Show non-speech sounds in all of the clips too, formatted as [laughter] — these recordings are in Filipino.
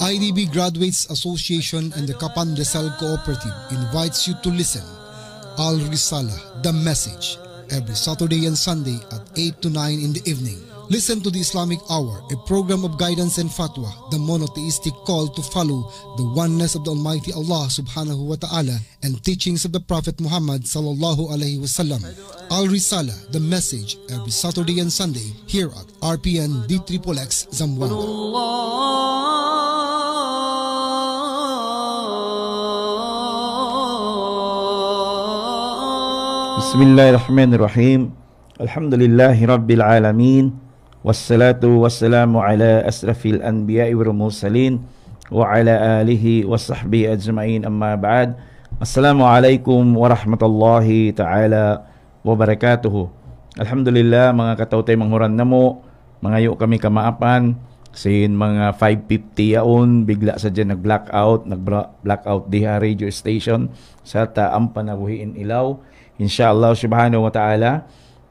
IDB Graduates Association and the Kapan Desal Cooperative invites you to listen Al Risala, The Message, every Saturday and Sunday at 8 to 9 in the evening. Listen to the Islamic Hour, a program of guidance and fatwa, the monotheistic call to follow the oneness of the Almighty Allah subhanahu wa ta'ala and teachings of the Prophet Muhammad sallallahu alaihi wasallam. Al Risala, the message, every Saturday and Sunday here at RPN D x Zamboanga. Bismillahirrahmanirrahim. Alhamdulillahi Rabbil Alamin. Wassalatu wassalamu ala asrafil anbiya'i wal mursalin wa ala alihi wa sahbihi ajma'in amma ba'd. Assalamualaikum warahmatullahi ta'ala wabarakatuh. Alhamdulillah mga katautay manghuran namo mo. Mangayo kami kamaapan. Sin mga 5.50 yaon, bigla sa dyan nag-blackout, nag-blackout diha radio station sa taampan na ilaw insyaallah subhanahu wa ta'ala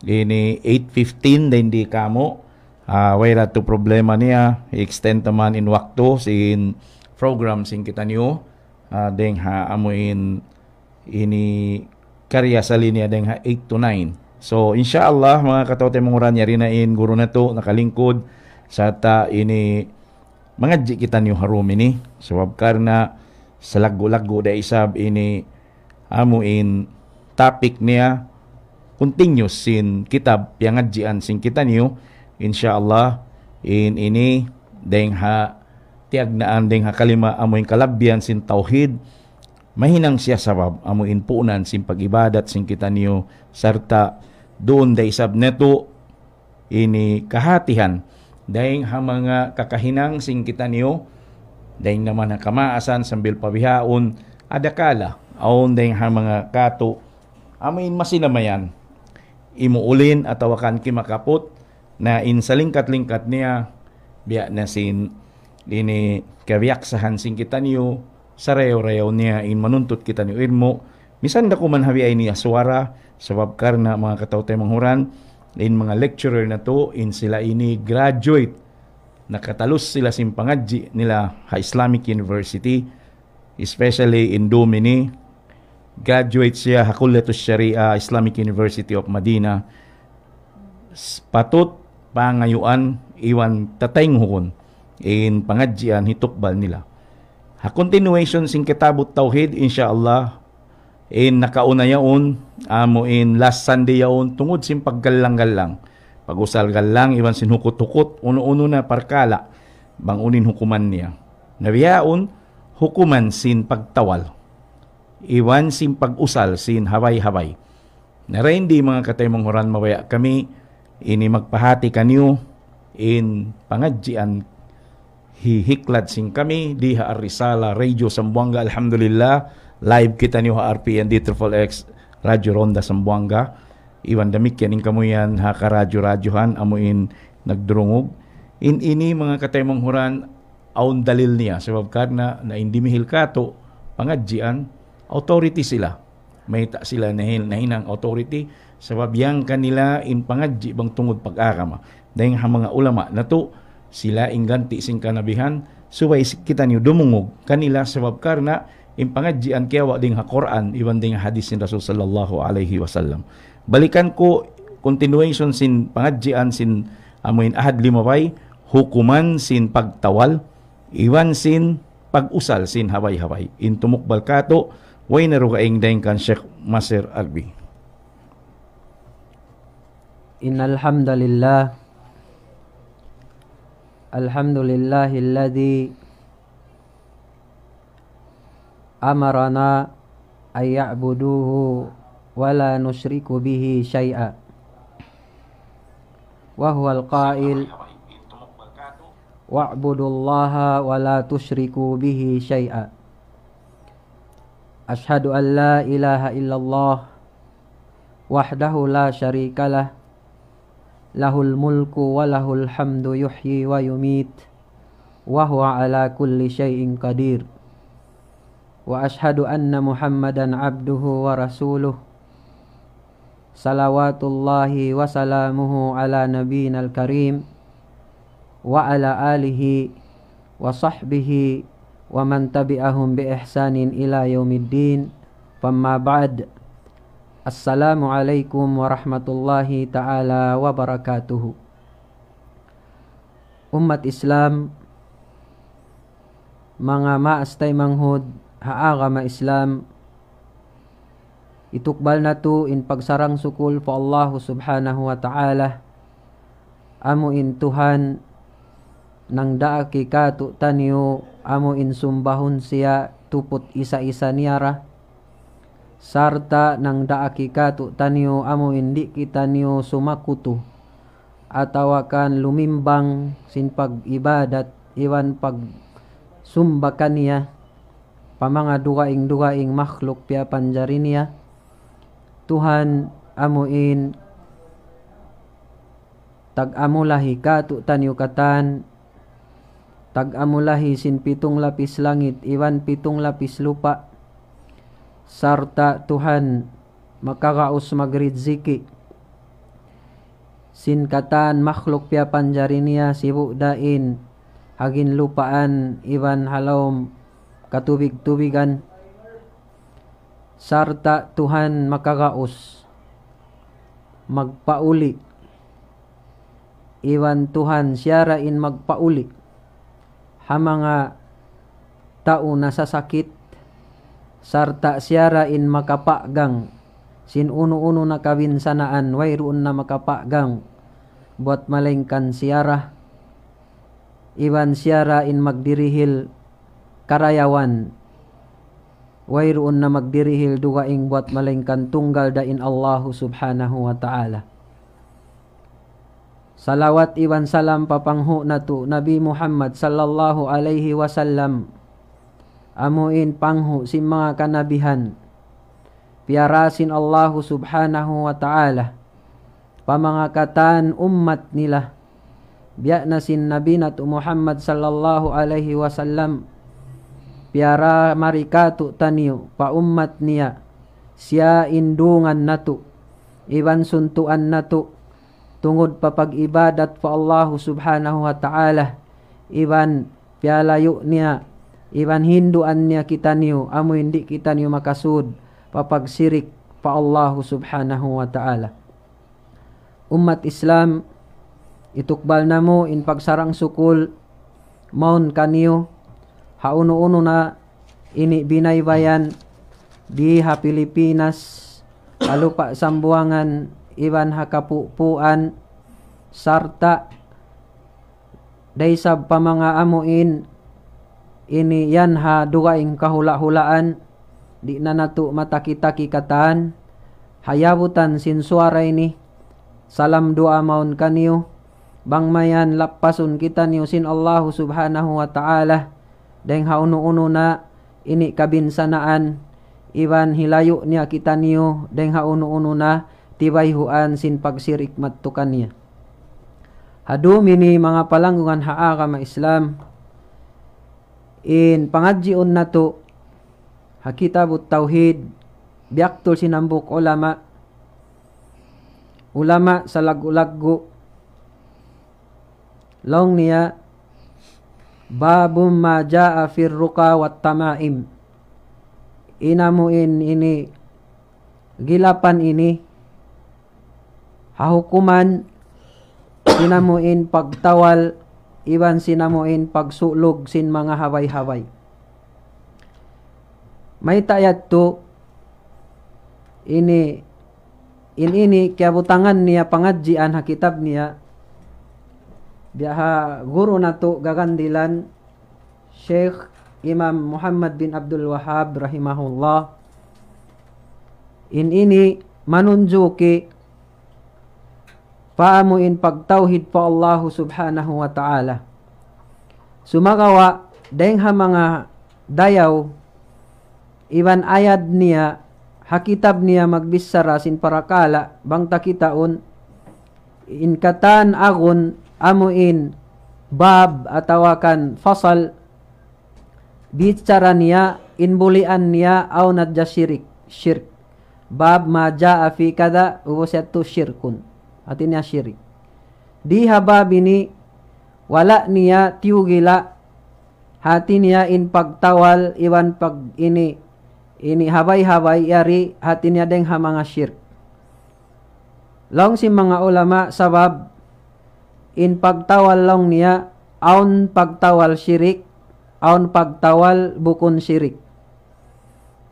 ini 8.15 din di kamo uh, ah, wala to problema niya extend naman in waktu sin program sin kita niyo uh, deng ha amuin ini karya sa linya deng ha 8 to 9 so insyaallah mga katote mga rin na in guro na to nakalingkod sa ta ini mga di kita niyo harumi ni sabab karna sa lago-lago da isab ini amuin topic niya continue sin kitab yang ngajian sing kita niyo insyaallah in ini deng ha tiag naan deng ha kalima in kalabian sin tauhid mahinang siya sabab in punan sin pagibadat sin kita niyo sarta doon day sab neto ini kahatihan deng ha mga kakahinang sin kita niyo dahing naman ha kamaasan sambil pabihaon adakala aon deng ha mga kato amin masinamayan. Imuulin at awakan ki kimakapot na insalingkat-lingkat niya biya na sin ini kabiyak sa hansing kita niyo sa rayo-rayo niya in manuntut kita niyo irmo misan da kuman habi ay niya suwara sabab karna mga kataw tay manghuran in mga lecturer na to in sila ini graduate nakatalos sila sim pangadji nila ha Islamic University especially in Domini Graduate siya Hakuletu Sharia Islamic University of Medina. Patut pangayuan iwan tatayng hukon in pangadjian hitukbal nila. Ha continuation sing kitabot tauhid insyaallah in nakauna yaon amo in last Sunday yaon tungod sim paggalang-galang. Pagusal-gal lang iwan sinhukot-hukot uno-uno na parkala bangunin hukuman niya. Nabiyaon hukuman sin pagtawal iwan sin pag-usal sin haway-haway. Narendi mga katemong huran mawaya kami ini magpahati kanyo in pangadjian hihiklad sing kami diha Arisala Radio Sambuanga alhamdulillah live kita niyo ha RPN Triple X Radio Ronda Sambuanga iwan damit yan kamuyan ha ka radiohan radyohan amuin nagdurungog in ini mga katemong huran aun dalil niya sebab karna na indimihil kato pangadjian Authority sila. May ta sila nahin, nahinang authority sa yang kanila in pangadji bang tungod pag-arama. Dahil ang mga ulama na to, sila ingganti sing kanabihan, suway kita niyo dumungog kanila sabab karna in pangadjian kaya wa ding ha Quran, iwan ding hadis ni Rasul sallallahu alaihi wasallam. Balikan ko continuation sin pangadjian sin amuin ahad lima bay, hukuman sin pagtawal, iwan sin pagusal sin haway-haway. In tumukbal kato, وين رغين دين كان شيخ مصير ألبي إن الحمد لله الحمد لله الذي أمرنا أن يعبدوه ولا نشرك به شيئا وهو القائل واعبدوا الله ولا تشركوا به شيئا أشهد أن لا إله إلا الله وحده لا شريك له له الملك وله الحمد يحيي ويميت وهو على كل شيء قدير وأشهد أن محمدا عبده ورسوله صلوات الله وسلامه على نبينا الكريم وعلى آله وصحبه wa man tabi'ahum إلى يوم الدين فما بعد السلام عليكم ورحمة الله تعالى وبركاته Ummat Islam mga maastay manghud haaga ma Islam itukbal na to in pagsarang sukul po Allah subhanahu wa ta'ala amu in Tuhan nang daaki ka tanyo amo insumbahon siya tupot isa-isa niyara sarta nang daaki kato tanyo amo hindi kita niyo sumakuto atawakan lumimbang sin pag-ibadat iwan pag sumbakan niya. pamanga dugaing dugaing makhluk pia panjarin niya Tuhan amuin tag amo lahi kato tanyo katan Tagamulahi sin pitong lapis langit, iwan pitong lapis lupa. Sarta Tuhan, makakaos magridziki. Sin kataan makhluk pia panjarinia sibuk dain, hagin lupaan, iwan halom, katubig-tubigan. Sarta Tuhan makakaos, magpauli. Iwan Tuhan siyara in magpauli ha mga tao na sa sakit sarta siyara in makapagang sinuno-uno na kawinsanaan sanaan wayroon na makapagang buat malengkan siyara iwan siyara in magdirihil karayawan wayroon na magdirihil dugaing buat malengkan tunggal da in Allahu subhanahu wa ta'ala Salawat iwan salam papangho na to Nabi Muhammad sallallahu alaihi wasallam. Amuin pangho si mga kanabihan. Piarasin Allahu subhanahu wa ta'ala. Pamangakatan ummat nila. Biya na sin Nabi na to Muhammad sallallahu alaihi wasallam. Piara marikatu taniyo pa ummat niya. Siya indungan na to. Iwan suntuan na to tungod pa ibadat pa Allah subhanahu wa ta'ala iban pialayo niya iban hinduan niya kita niyo amo hindi kita niyo makasud papagsirik pa Allah subhanahu wa ta'ala umat Islam itukbal na mo in pagsarang sukul maun kaniyo hauno-uno na ini binaybayan di ha Pilipinas alupa sambuangan iban hakapupuan sarta daysab pa mga amuin ini yan ha duwaing kahula-hulaan di na nato matakitaki kataan hayabutan sin suara ini salam dua maun kaniyo bang mayan lapasun kita niyo sin Allahu subhanahu wa ta'ala deng haunu-unu na ini kabinsanaan iban hilayo niya kita niyo deng haunu-unu na tibay huan sin pagsirik madto kanya. Hadumi ni mga palanggungan haa ka mga Islam. In pangadjion na to, hakitabot tauhid, biyaktol sinambok ulama, ulama sa lagu-lagu, long niya, babum majaa firruka wat tamaim. Inamuin ini, gilapan ini, hahukuman, sinamuin pagtawal, iban sinamuin pagsulog sin mga haway-haway. May tayat to, ini, inini, kaya butangan niya pangadjian hakitab niya, biyaha guru na to gagandilan, Sheikh Imam Muhammad bin Abdul Wahab rahimahullah, in ini, manunjuki, paamuin pagtauhid pa Allah subhanahu wa ta'ala. Sumagawa, dahing ha mga dayaw, iban ayad niya, hakitab niya magbisarasin para kala, bang takitaon, inkatan agun, amuin, bab, atawakan, fasal, bicara niya, inbulian niya, aw nadya syirik, syirk. Bab ma jaa fi kada, uwasatu syirkun at ina syirik. Di haba bini wala niya tiugila, hati niya in pagtawal iwan pag ini ini habay-habay yari hati niya deng ha mga syirik. Long si mga ulama sabab in pagtawal long niya aun pagtawal syirik aun pagtawal bukun syirik.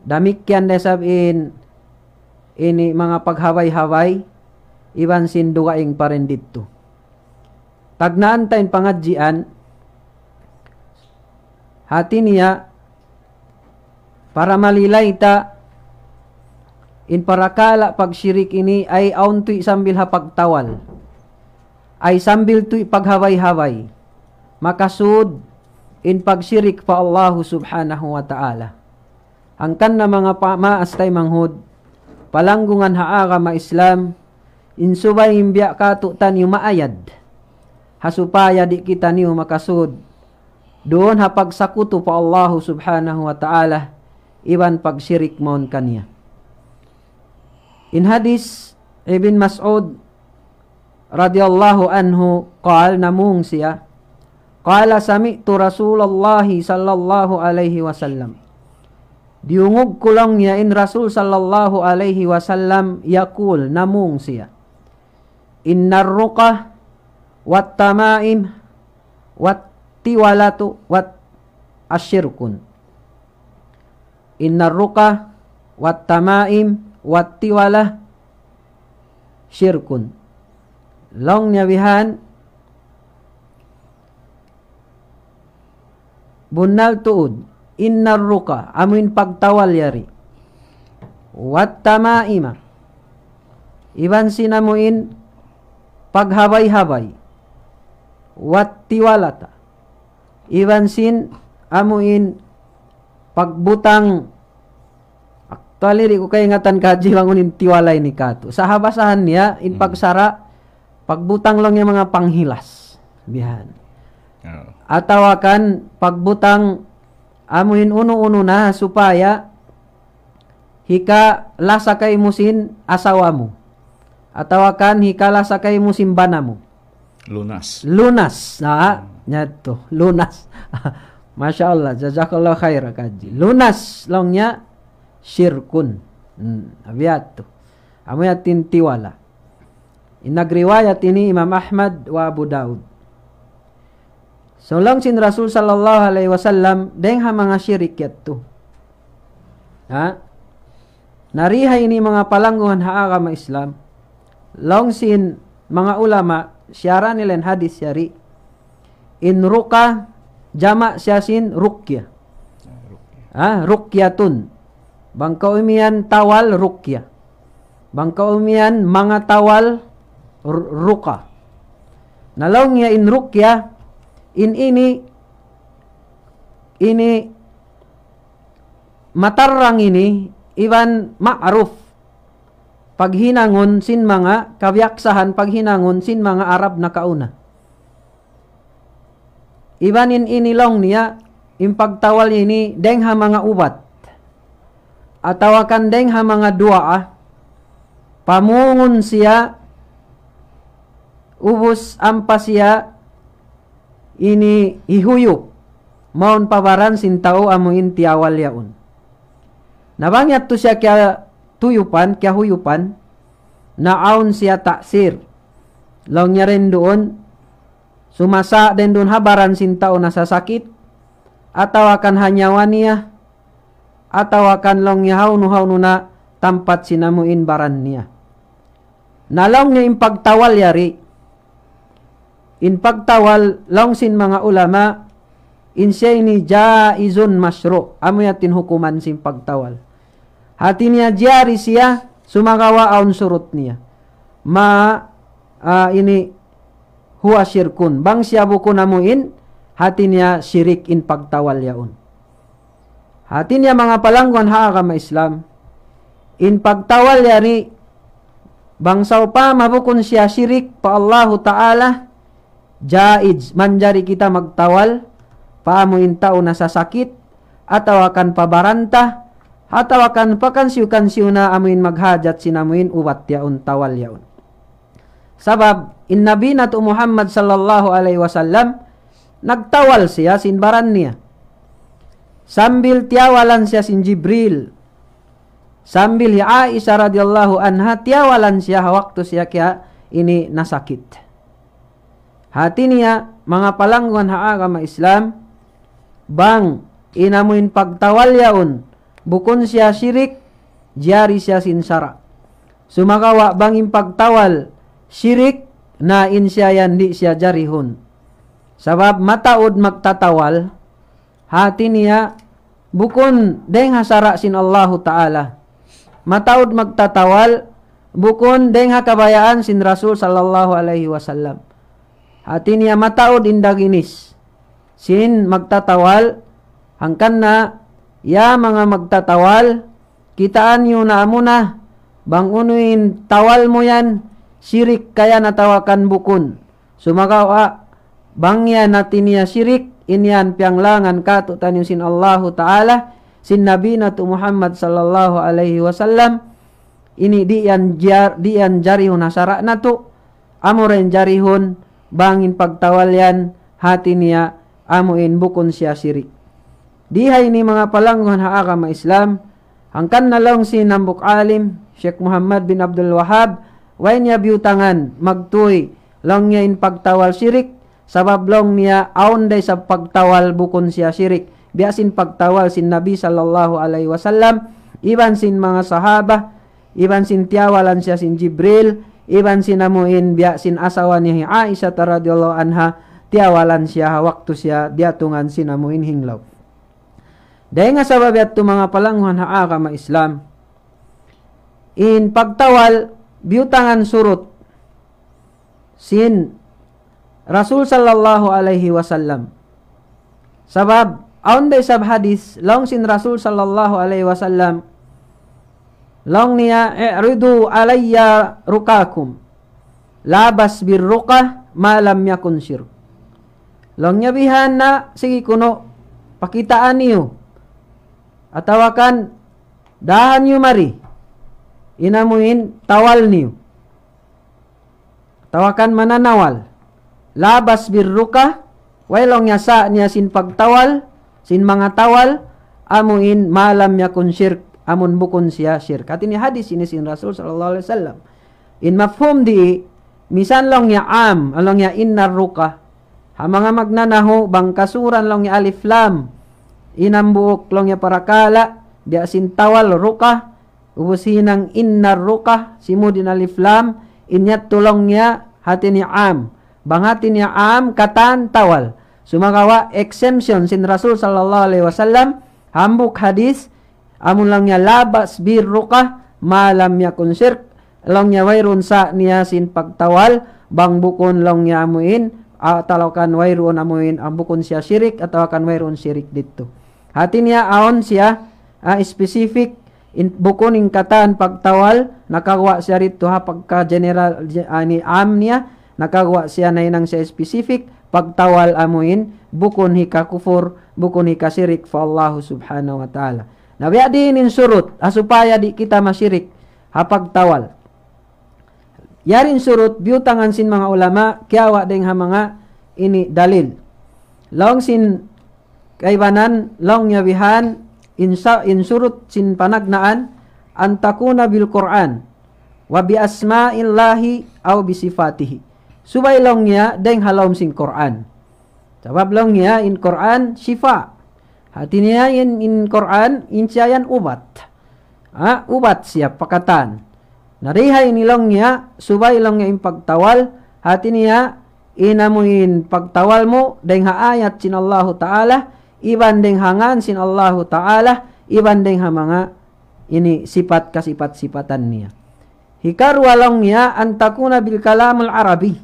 Damik desab in ini mga paghaway-haway iban sindugaing pa rin dito. Tag naantayin pangadjian, hati niya para malilay ta in parakala pagsirik ini ay auntuy sambil hapagtawal ay sambil tuy paghaway-haway makasud in pagsirik pa Allahu subhanahu wa ta'ala angkan na mga pamaas manghud palanggungan haaga ma Islam Insubay imbya kato tanyo maayad. Hasupaya di kita niyo makasud. Doon hapagsakuto pa Allah subhanahu wa ta'ala iban pagsirik maon kaniya. In hadis Ibn Mas'ud radiyallahu anhu qal namung siya qala sami'tu Rasulullah sallallahu alaihi wasallam diungog kulang lang niya in Rasul sallallahu alaihi wasallam yakul namung siya innar ruqah wat tamaim wat tiwalatu wat asyirkun innar ruqah wat tamaim wat tiwalah syirkun long nyawihan bunal tuud innar ruqah amin pagtawal yari wat tamaima iban sinamuin paghabay-habay, wat tiwalata, ibansin, amuin, pagbutang, actually, di ko kayo tan kaji bangunin tiwalay ni Kato. Sa habasahan niya, in hmm. pagsara, pagbutang lang yung mga panghilas. Bihan. Oh. Atawakan, pagbutang, amuin uno-uno na, supaya, hika, lasa kay musin, asawa mo. Atau akan hikala sakai musim banamu. Lunas. Lunas. Nah, hmm. Lunas. [laughs] Masya Allah. Jazakallah khair kaji. Lunas longnya syirkun. Hmm. Abiyatu. Amu yatin tiwala. ina riwayat ini Imam Ahmad wa Abu Daud. Solong sin Rasul sallallahu alaihi wasallam deng ha mga syirik yatu. Ha? Nariha ini mga palangguhan ha agama Islam longsin mga ulama syara nilen hadis syari in ruqa jamak syasin rukya ah tun, bangka umian tawal rukya bangka umian mga tawal ruqa ya in rukya in ini ini matarang ini iban ma'ruf paghinangon sin mga kabyaksahan paghinangon sin mga Arab na kauna. Ibanin inilong niya impagtawal ini dengha mga ubat atawakan dengha mga dua ah. pamungon siya ubus ampa siya ini ihuyup maun pabaran sin tao amuin tiawal yaun. Nabangyat tu siya kaya tuyupan, kya huyupan, naon siya taksir. Law niya rin doon, sumasa din doon habaran sintao na sasakit, ataw akan hanyawan niya, ataw akan long niya hauno-hauno na tampat sinamuin baran niya. Nalong niya impagtawal yari, impagtawal long sin mga ulama, in siya ini jaizun masro, amo yatin hukuman sin pagtawal Hati niya jari siya sumagawa aun surut niya. Ma uh, ini huwa syirkun. Bang siya buku namuin hati niya syirik in pagtawal yaun. Hati niya mga palanggon ha agama Islam. In pagtawal yari bangsaw pa mabukon siya syirik pa Allahu Ta'ala jaiz manjari kita magtawal paamuin tao na sa sakit atawakan pabarantah, Atawa kan pakansiyo-kansiyo na amin maghajat sinamuin uwat yaon tawal yaon. Sabab, innabi na to Muhammad sallallahu alaihi wasallam, nagtawal siya sinbaran niya. Sambil tiyawalan siya sin Jibril. Sambil ya Aisyah radhiyallahu anha tiyawalan siya waktu siya kaya ini nasakit. Hati niya, mga palangguan haa agama Islam, bang inamuin pagtawal yaon bukon siya syirik, jari siya sinsara. Sumakawa bang impagtawal, syirik, na insya yan di siya jarihon. Sabab mataod magtatawal, hati niya, bukon deng hasara sin Allahu Ta'ala. Mataod magtatawal, bukon deng hakabayaan sin Rasul sallallahu alaihi wasallam. Hati niya mataod indaginis. Sin magtatawal, hangkan na Ya mga magtatawal, kitaan nyo na amuna. Bangunuin tawal mo yan, sirik kaya natawakan bukun. Sumagawa, bangya natin niya sirik, inyan pianglangan katutan yung sin Allahu Ta'ala, sin Nabi na tu Muhammad sallallahu alaihi wasallam, ini diyan jar, diyan jarihon nasara na to, amuren jarihon, bangin pagtawal yan, hati niya, amuin bukun siya sirik. Dihay ni mga palangon haaka maislam, hangkan na lang si Nambuk Alim, Sheikh Muhammad bin Abdul Wahab, way niya biutangan, magtuy, lang niya in pagtawal sirik, sabab lang niya aunday sa pagtawal bukon siya sirik. Biasin pagtawal sin Nabi sallallahu alaihi wasallam, iban sin mga sahaba, iban sin tiyawalan siya sin Jibril, iban sin amuin biasin asawa ni Aisyah radhiyallahu anha, tiyawalan siya waktu siya diatungan sin sinamuin hinglaw. Dahil nga sababi at mga palanghan haaka ah, ma-Islam. In pagtawal, biyutangan surut. Sin Rasul sallallahu alaihi wasallam. Sabab, aon day sab hadis, long sin Rasul sallallahu alaihi wasallam, long niya, i'ridu alayya rukakum, labas birruka, malam yakun syirk. Long niya bihan na, sige kuno, pakitaan niyo, atawakan dahan niyo mari. Inamuin tawal niyo. Tawakan mananawal. Labas birruka wailong niya niya sin pagtawal sin mga tawal amuin malam yakun syirk amun bukun siya syirk. At ini hadis ini sin Rasul sallallahu alaihi wasallam. In mafhum di misan long ya am, along ya innar ruka. Ha mga magnanaho bang kasuran long ya alif lam inambuok lang ya parakala di asintawal ruka ubusinang inna ruka simu din alif lam inyat tulong niya hati ni am bangati niya am katan tawal sumagawa exemption sin Rasul sallallahu alaihi wasallam hambuk hadis amun lang niya labas bir ruka malam niya konsirk lang niya wayron sa niya sin pagtawal bang bukon lang niya amuin uh, talakan amuin ang bukon siya syirik at tawakan syirik dito Hati niya aon siya uh, specific in bukon ing kataan pagtawal nakagawa siya rito ha pagka general uh, ni am niya nakagawa siya na inang siya specific pagtawal amuin bukon hika kufur bukon hika sirik fa Allah subhanahu wa ta'ala nabiya din in surut asupaya di kita masirik ha pagtawal yarin surut biutangan sin mga ulama kiawa ding ha mga ini dalil long sin kaibanan long yabihan insa insurut sin panagnaan antakuna bil Quran wa bi asma'illahi aw bi sifatihi subay longnya deng halom sin Quran sebab longnya in Quran syifa hatinya in in Quran incayan ubat ah ubat siap pakatan nariha ini narihay nilongnya subay longnya impak tawal hatinya inamuin pagtawal mo deng ha ayat sin Allah taala ibanding hangan sin Allahu taala ibanding hamanga ini sifat kasipat-sifatannya hikar walongnya antakuna bil kalamul arabi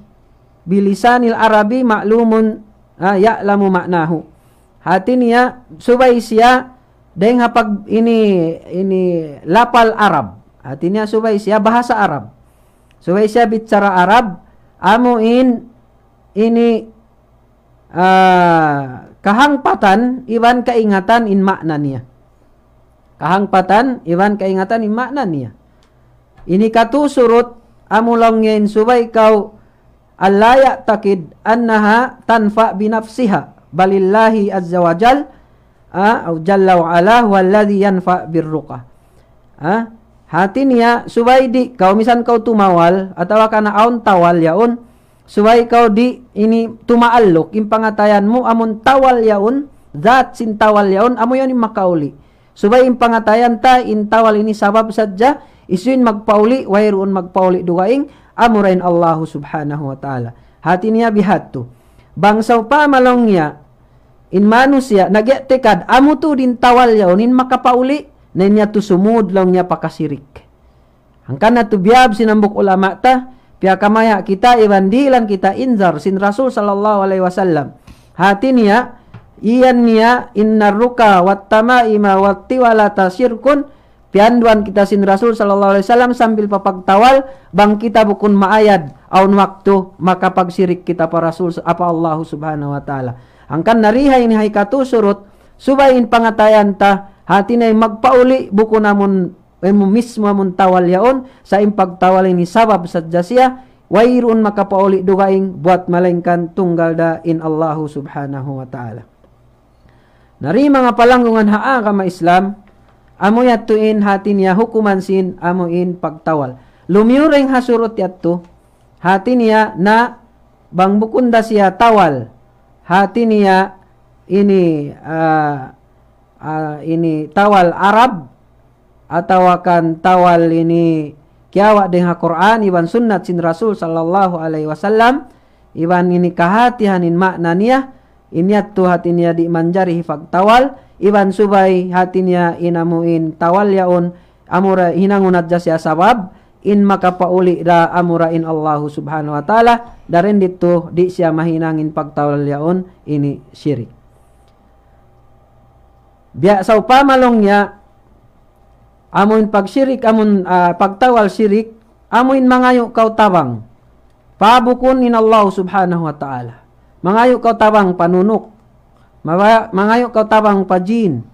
bilisanil arabi maklumun ah, lamu maknahu hatinya subaisia deng hapag ini ini lapal Arab hatinya subaisia bahasa Arab subaisia bicara Arab amuin ini uh, Kahangpatan iwan keingatan in maknanya. Kahangpatan iwan keingatan in maknanya. Ini katu surut amulongin subay kau allayak takid annaha tanfa binafsiha balillahi azza wa jal au jalla wa ala huwallazi yanfa hati niya subay di kau misan kau tumawal atau karena aun tawal yaun Suway ikaw di ini tumaallok im pangatayan mo amon tawal yaon that sin tawal yaon amo yon makauli. Subay im pangatayan ta in tawal ini sabab sadya isuin magpauli wayroon magpauli dugaing amurain Allahu subhanahu wa ta'ala. Hati niya bihatto. Bangsaw pa malong niya in manusya nagyatikad amo to din tawal yaon in makapauli na niya to sumud lang niya pakasirik. Ang kana to sinambok ulama ta Pihak kamaya kita iwan dilan kita inzar sin Rasul sallallahu alaihi wasallam. Hatinya niya inna ruka wat tamaima wat walata syirkun pianduan kita sin Rasul sallallahu alaihi wasallam sambil papak tawal bang kita bukun maayad aun waktu maka pag syirik kita para Rasul apa Allah subhanahu wa taala. Angkan nariha ini haikatu surut subain pangatayan ta hati na magpauli buku namun mismo amun tawal yaon sa tawal ni sabab sa jasya wairun maka pauli dugaing buat malengkan tunggal da in Allahu subhanahu wa ta'ala. Nari mga palanggungan haa kama Islam, amo yatuin hatin ya hukuman sin amo in pagtawal. lumiureng hasurot yatu, hatin ya na bangbukunda siya tawal. Hati niya ini uh, uh, ini tawal Arab atau akan tawal ini kiawak dengan Quran iban sunnat sin Rasul sallallahu alaihi wasallam iban ini kahati hanin maknania inyat tu hatinya di manjari hifak tawal iban subai hatinya inamuin tawal yaun amura hinangunat jasya sabab in maka pauli da amura in Allahu subhanahu wa taala darin ditu di siamahinangin pagtawal yaun ini syirik biak saupa malungnya amon pagsirik amon uh, ah, pagtawal sirik amon mangayo kaw tawang paabukon in Allah subhanahu wa ta'ala mangayo kaw tawang panunok mangayo kaw tawang pajin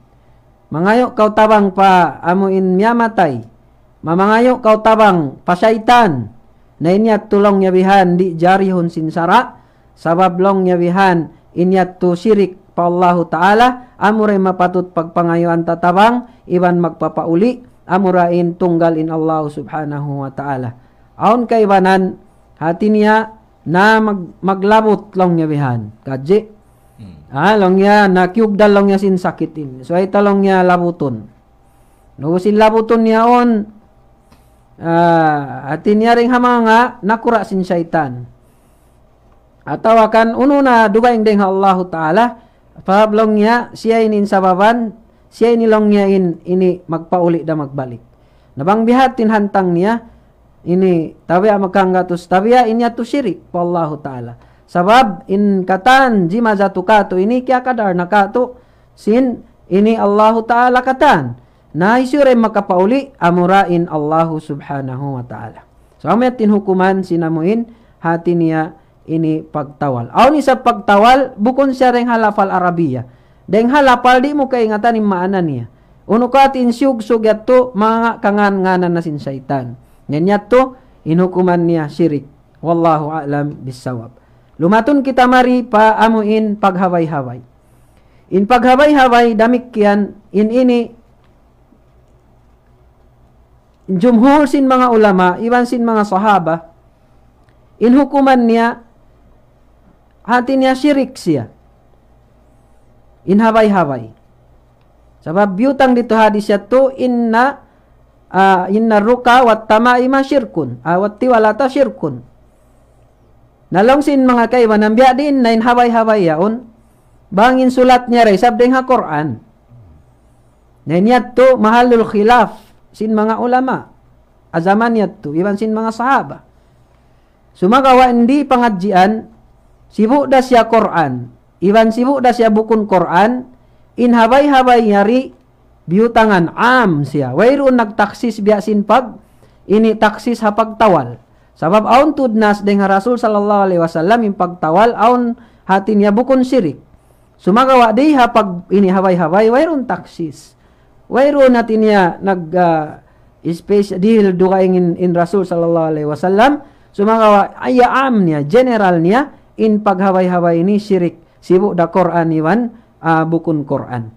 mangayo kaw tawang pa amoin miyamatay mamangayo kaw pa pasaitan na inyat tulong yabihan di jarihon sinsara sabab long yabihan inyat tu sirik Allahu ta'ala amuray mapatut pagpangayuan tatabang iban magpapauli amurain tunggal in Allah subhanahu wa ta'ala aon ka ibanan, hati niya na mag, maglabot long niya bihan kadje hmm. ah lang niya nakiugdal long niya sin sakitin so ay talong niya labuton no sin labuton niya on ah hati niya ring hamanga nakura sin syaitan atawakan ununa na dugaing ding Allahu Ta'ala Fahab niya, siya ini sababan, siya ini niya in ini magpauli da magbalik. Nabang bihatin hantang niya ini tabi'a makanggatus tabi'a ini atu syirik wallahu taala. Sabab in katan jima zatukatu ini kya kadar kato, sin ini Allahu taala katan. Na isyure makapauli amurain Allahu subhanahu wa taala. So amatin hukuman sinamuin hati niya ini pagtawal. Aw ni sa pagtawal bukon siya reng halafal Arabia. Deng halafal di mo kay ngatan ni maana niya. Uno ka tinsyug sugyat to mga kangan-nganan na sin syaitan. Nganyat to inhukuman niya syirik. Wallahu a'lam bisawab. Lumaton kita mari pa paamuin paghaway-haway. In paghaway-haway damik yan in ini jumhur sin mga ulama, iban sin mga sahaba, in hukuman niya hati niya syirik siya. Inhabay-habay. Sebab biutang dito hadis tu inna uh, inna ruka wat tamai ma syirkun uh, ah, wat tiwalata syirkun. Nalongsin mga kaiba nang biya din na inhabay-habay yaon bangin sulat niya ray sabdeng ha Quran. Na niya to mahalul khilaf sin mga ulama. Azaman niya to iban sin mga sahaba. Sumagawa hindi pangadjian Sibuk da siya Quran. Iban sibuk da siya bukun Quran. Inhabay-habay yari biutangan am siya. Wairun nagtaksis biasin pag ini taksis tawal. Sabab aun tudnas deng Rasul sallallahu alaihi wasallam yung pagtawal aun hati niya bukon sirik. Sumagawa di hapag ini habay-habay wairun taksis. Wairun natinya nag uh, special deal dukaing ingin in Rasul sallallahu alaihi wasallam sumagawa ayaam niya general niya in paghaway-haway ni syirik sibo da Quran iwan uh, bukun Quran.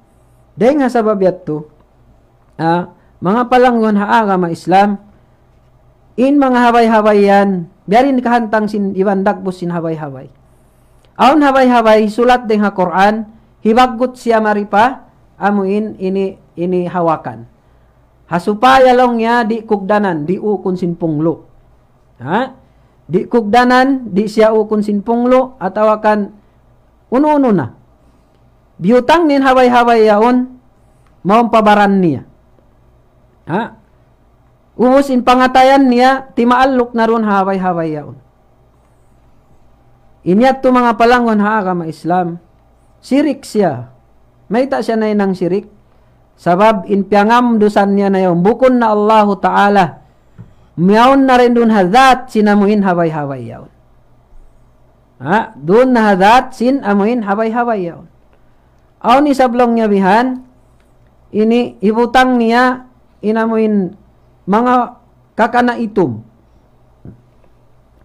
Day nga sabab yatto uh, mga palangon haaga ma Islam in mga haway-haway yan biarin kahantang sin iwan dagbus sin haway-haway. Aun haway-haway sulat ding ha Quran hibaggut siya maripa amuin ini ini hawakan. Hasupaya long ya di kugdanan di ukun sin punglo. Ha? Di kugdanan, di siya ukon sinpunglo, at awakan uno-uno na. Biyutang nin haway-haway yaon, maumpabaran niya. Ha? Umus in pangatayan niya, timaalok na ron haway-haway yaon. Inyat to mga palangon ha ka islam Sirik siya. May ta siya na inang sirik. Sabab in piangam dusan niya na yon. Bukon na Allahu Ta'ala Miyaon na rin dun hadat, sinamuin haway-haway yaon. Ha? Dun na hadat, sinamuin haway-haway yaon. Aon ni sablong niya bihan, ini ibutang niya, inamuin mga kakana itum.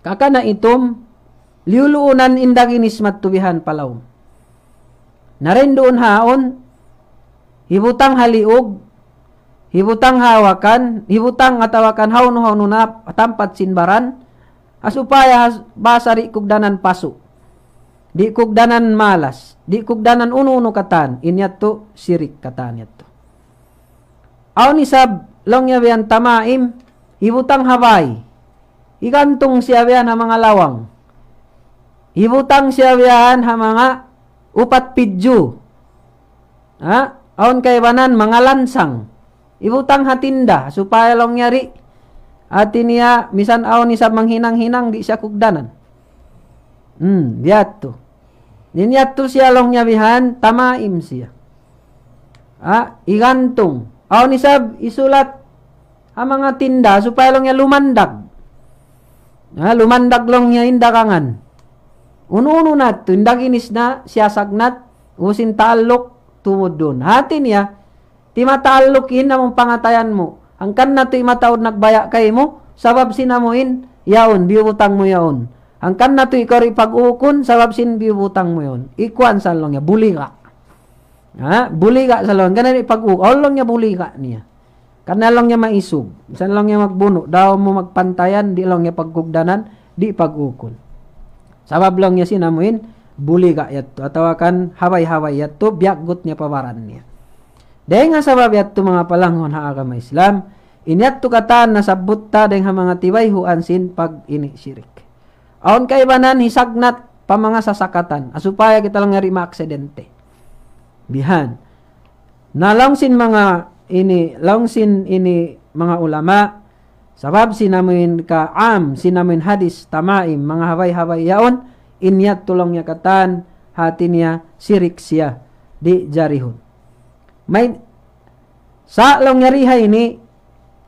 Kakana itum, liuluunan indaginis matubihan palaw. Narin doon haon, ibutang haliog, Hibutang hawakan, hibutang atawakan hauno hauno na tampat sinbaran, asupaya has, basari kugdanan pasu, Di kugdanan malas, di kugdanan uno-uno katan, inyat tu sirik katan yat tu. Aw ni sab long yabian tamaim, hibutang haway, ikantong siyabian ha mga lawang, hibutang siyabian ha mga upat pidju, ha? Aun kay banan mga lansang, Ibutang hatinda supaya long nyari ati niya misan aw ni sa manghinang-hinang di siya kugdanan. Hmm, diato. Ninyat to siya long nyabihan tamaim siya. Ah, igantong. Aw ni sab isulat ang mga tinda supaya long niya lumandag. Ha, ah, lumandag long niya indakangan. Ununo na, tindag inis na, siya sagnat, usin talok, tumod doon. Hati niya, timatalukin na mong pangatayan mo. Ang kan na to'y matawad nagbaya kay mo, sabab sinamuin, yaon, biyubutang mo yaon. Ang kan na to'y kari pag-uukon, sabab sin biyubutang mo yon. Ikuan sa long niya, buli ka. Ha? Buli ka sa long. Ganun pag-uukon, long niya buli ka niya. Kana lang niya maisog, san lang niya magbuno, daw mo magpantayan, di lang niya pagkugdanan, di pagukon. Sabab lang niya sinamuin, buli ka yat, atawakan haway-haway yat to, biyagot niya pawaran niya. Dahil nga sabab yatto mga palanghon ha agama Islam, inyat tukatan na sabot ta dahil mga tibay huansin pag ini sirik. Aon kay banan hisagnat pa mga sasakatan, asupaya kita lang nga maaksidente. Bihan, nalangsin mga ini, langsin ini mga ulama, sabab sinamin ka am, sinamin hadis, tamaim, mga haway-haway yaon, inyat tulong katan, hati niya, sirik siya, di jarihon. May sa riha ini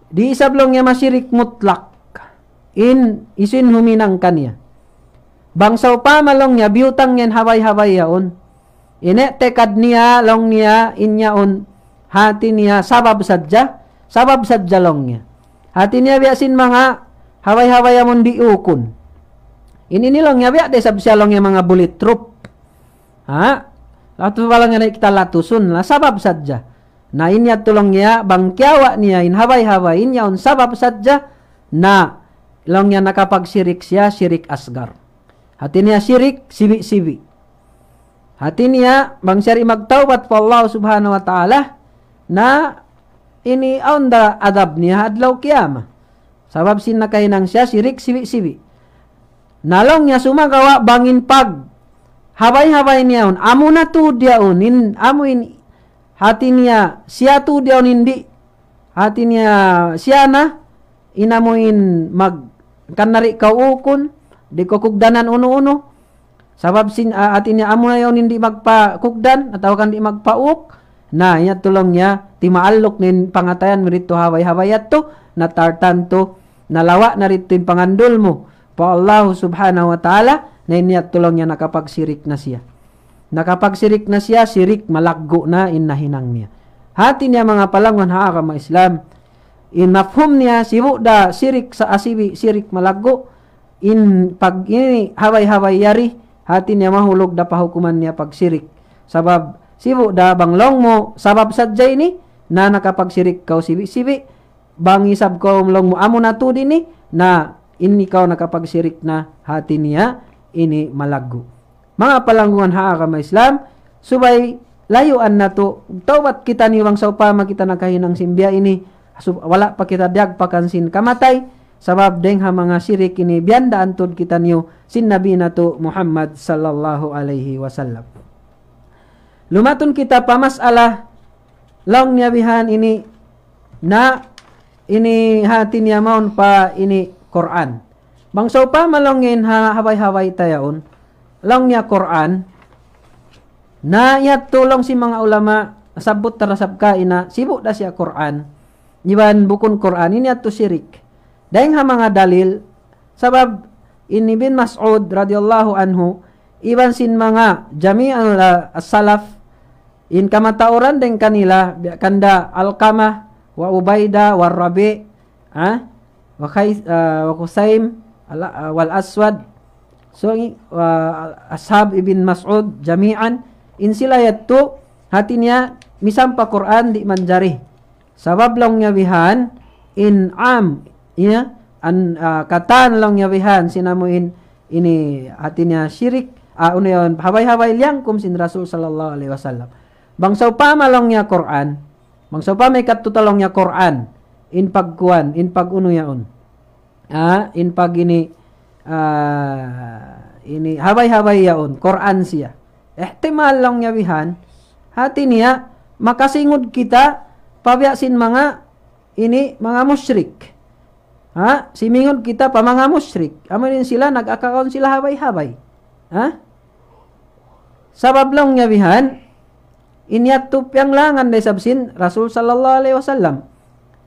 di nga masirik mutlak in isin huminangkannya ya. Bangsa upamalong nga biutang nga haway-haway yaon. Ine tekad niya, long niya, on Hati niya, sabab sadja, sabab sadja long niya. Hati niya biasin mga haway-haway yaon diukun. Ini nilong niya biak, desab siya long niya mga bullet troop. Ha? Latu balang ngarek kita latusun lah, sabab saja. Na inya tolong ya bang kiawa niyain hawai hawain ya on sabab saja. na long ya sirik siya sirik asgar. Hati niya sirik sibi-sibi. Hati niya bang syari magtawbat pa Allah subhanahu wa ta'ala na ini onda adab niya adlaw kiyama. Sabab sin nakainang siya sirik sibi-sibi. Nalong niya sumagawa bangin pag Habai habai niaun. Amunatu diaunin. Amuin. Hatinya siatu diaunin di. Hatinya na Inamuin mag. Kan narik kau ukun. Di kukugdanan uno uno, Sabab sin uh, hatinya amuna yaunin di magpa kukdan Atau kan di magpauk. na iya tima ya, timaallok nin pangatayan merito haway hawai ya to na to nalawa na rito pangandol mo. Pa Allah subhanahu wa ta'ala na iniyat niya nakapagsirik na siya. Nakapagsirik na siya, sirik malaggo na inahinang niya. Hati niya mga palangon ha ka islam In mafhum niya, sibu da sirik sa asibi, sirik malaggo. In pag ini haway-haway yari, hati niya mahulog da pahukuman niya pag sirik. Sabab, sibu da banglong mo, sabab sadyay ni, na nakapagsirik kaw sibi-sibi. Bangisab ko long mo, amo na to din ni, na in ikaw nakapagsirik na hati niya ini malaggo. Mga palanguan haa ka Islam, subay layuan na to. Tawat kita ni Wang Saupa, makita na kayo ng simbiya ini. Sub, wala pa kita diag pakansin kamatay. Sabab deng ha mga sirik ini bianda antod kita niyo nabi na to Muhammad sallallahu alaihi wasallam. Lumaton kita pamasala long niyabihan ini na ini hati niya maun pa ini Quran. Bangsaw pa malongin ha, haway-haway tayaon. Lang niya Quran na iya tulong si mga ulama sabot tarasab ka ina sibo da siya Quran. iwan bukon Quran ini ato sirik. Daing ha mga dalil sabab ini bin Mas'ud radhiyallahu anhu iwan sin mga jami'an as-salaf in kamatauran deng kanila kanda al-kamah wa ubaida, wa rabi ha ah, wa, khay, uh, ah, wa kusaim Ah, wal aswad so uh, ashab ibn mas'ud jami'an in sila yattu hati niya misam pa Quran di manjari sabab lang niya wihan in am ya an uh, ah, katan lang niya wihan sinamuin ini hati niya syirik uh, ano yon haway-haway liyang kum sin Rasul sallallahu alaihi wasallam bangsa upama lang niya Quran bangsa upama may katutalong niya Quran in pagkuan in paguno ah in pag ini uh, ini habay-habay yaon Quran siya ihtimal lang yabihan hati niya makasingod kita pabiyasin mga ini mga musyrik ha simingod kita pa mga musyrik amanin sila nag nagakakaon sila habay-habay ha sabab lang yabihan inyat yang langan day sabsin Rasul sallallahu alaihi wasallam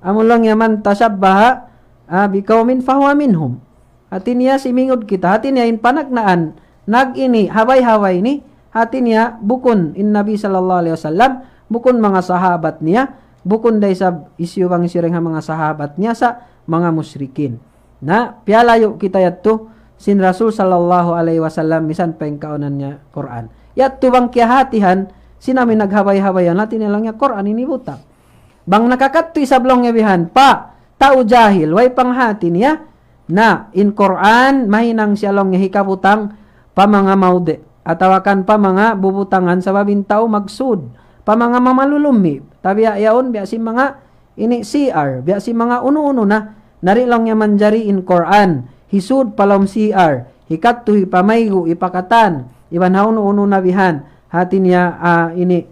amo yaman tasabbaha ah, bikaw min fahwa minhum. Hati niya si mingod kita, hati niya in panagnaan, nagini, haway-haway ni, hati niya bukon in Nabi sallallahu alaihi wasallam, Bukun mga sahabat niya, Bukun day sa isyu bang isiring ha mga sahabat niya sa mga musyrikin. Na pialayo kita yatto sin Rasul sallallahu alaihi wasallam misan pengkaonan niya Quran. Yatto bang kihatihan sinamin naghaway-hawayan natin niya lang niya Quran ini buta. Bang nakakatto isablong nga bihan pa tao jahil way panghati niya na in Quran mahinang siya long hikaputang pa mga maude atawakan pa mga bubutangan sa babin tao magsud pa mga mamalulumi tabi yaon biya si mga ini CR biya si mga uno-uno na nari lang yaman jari in Quran hisud palom CR hikat tuhi pamaygo ipakatan iban hauno uno nabihan hati niya uh, ini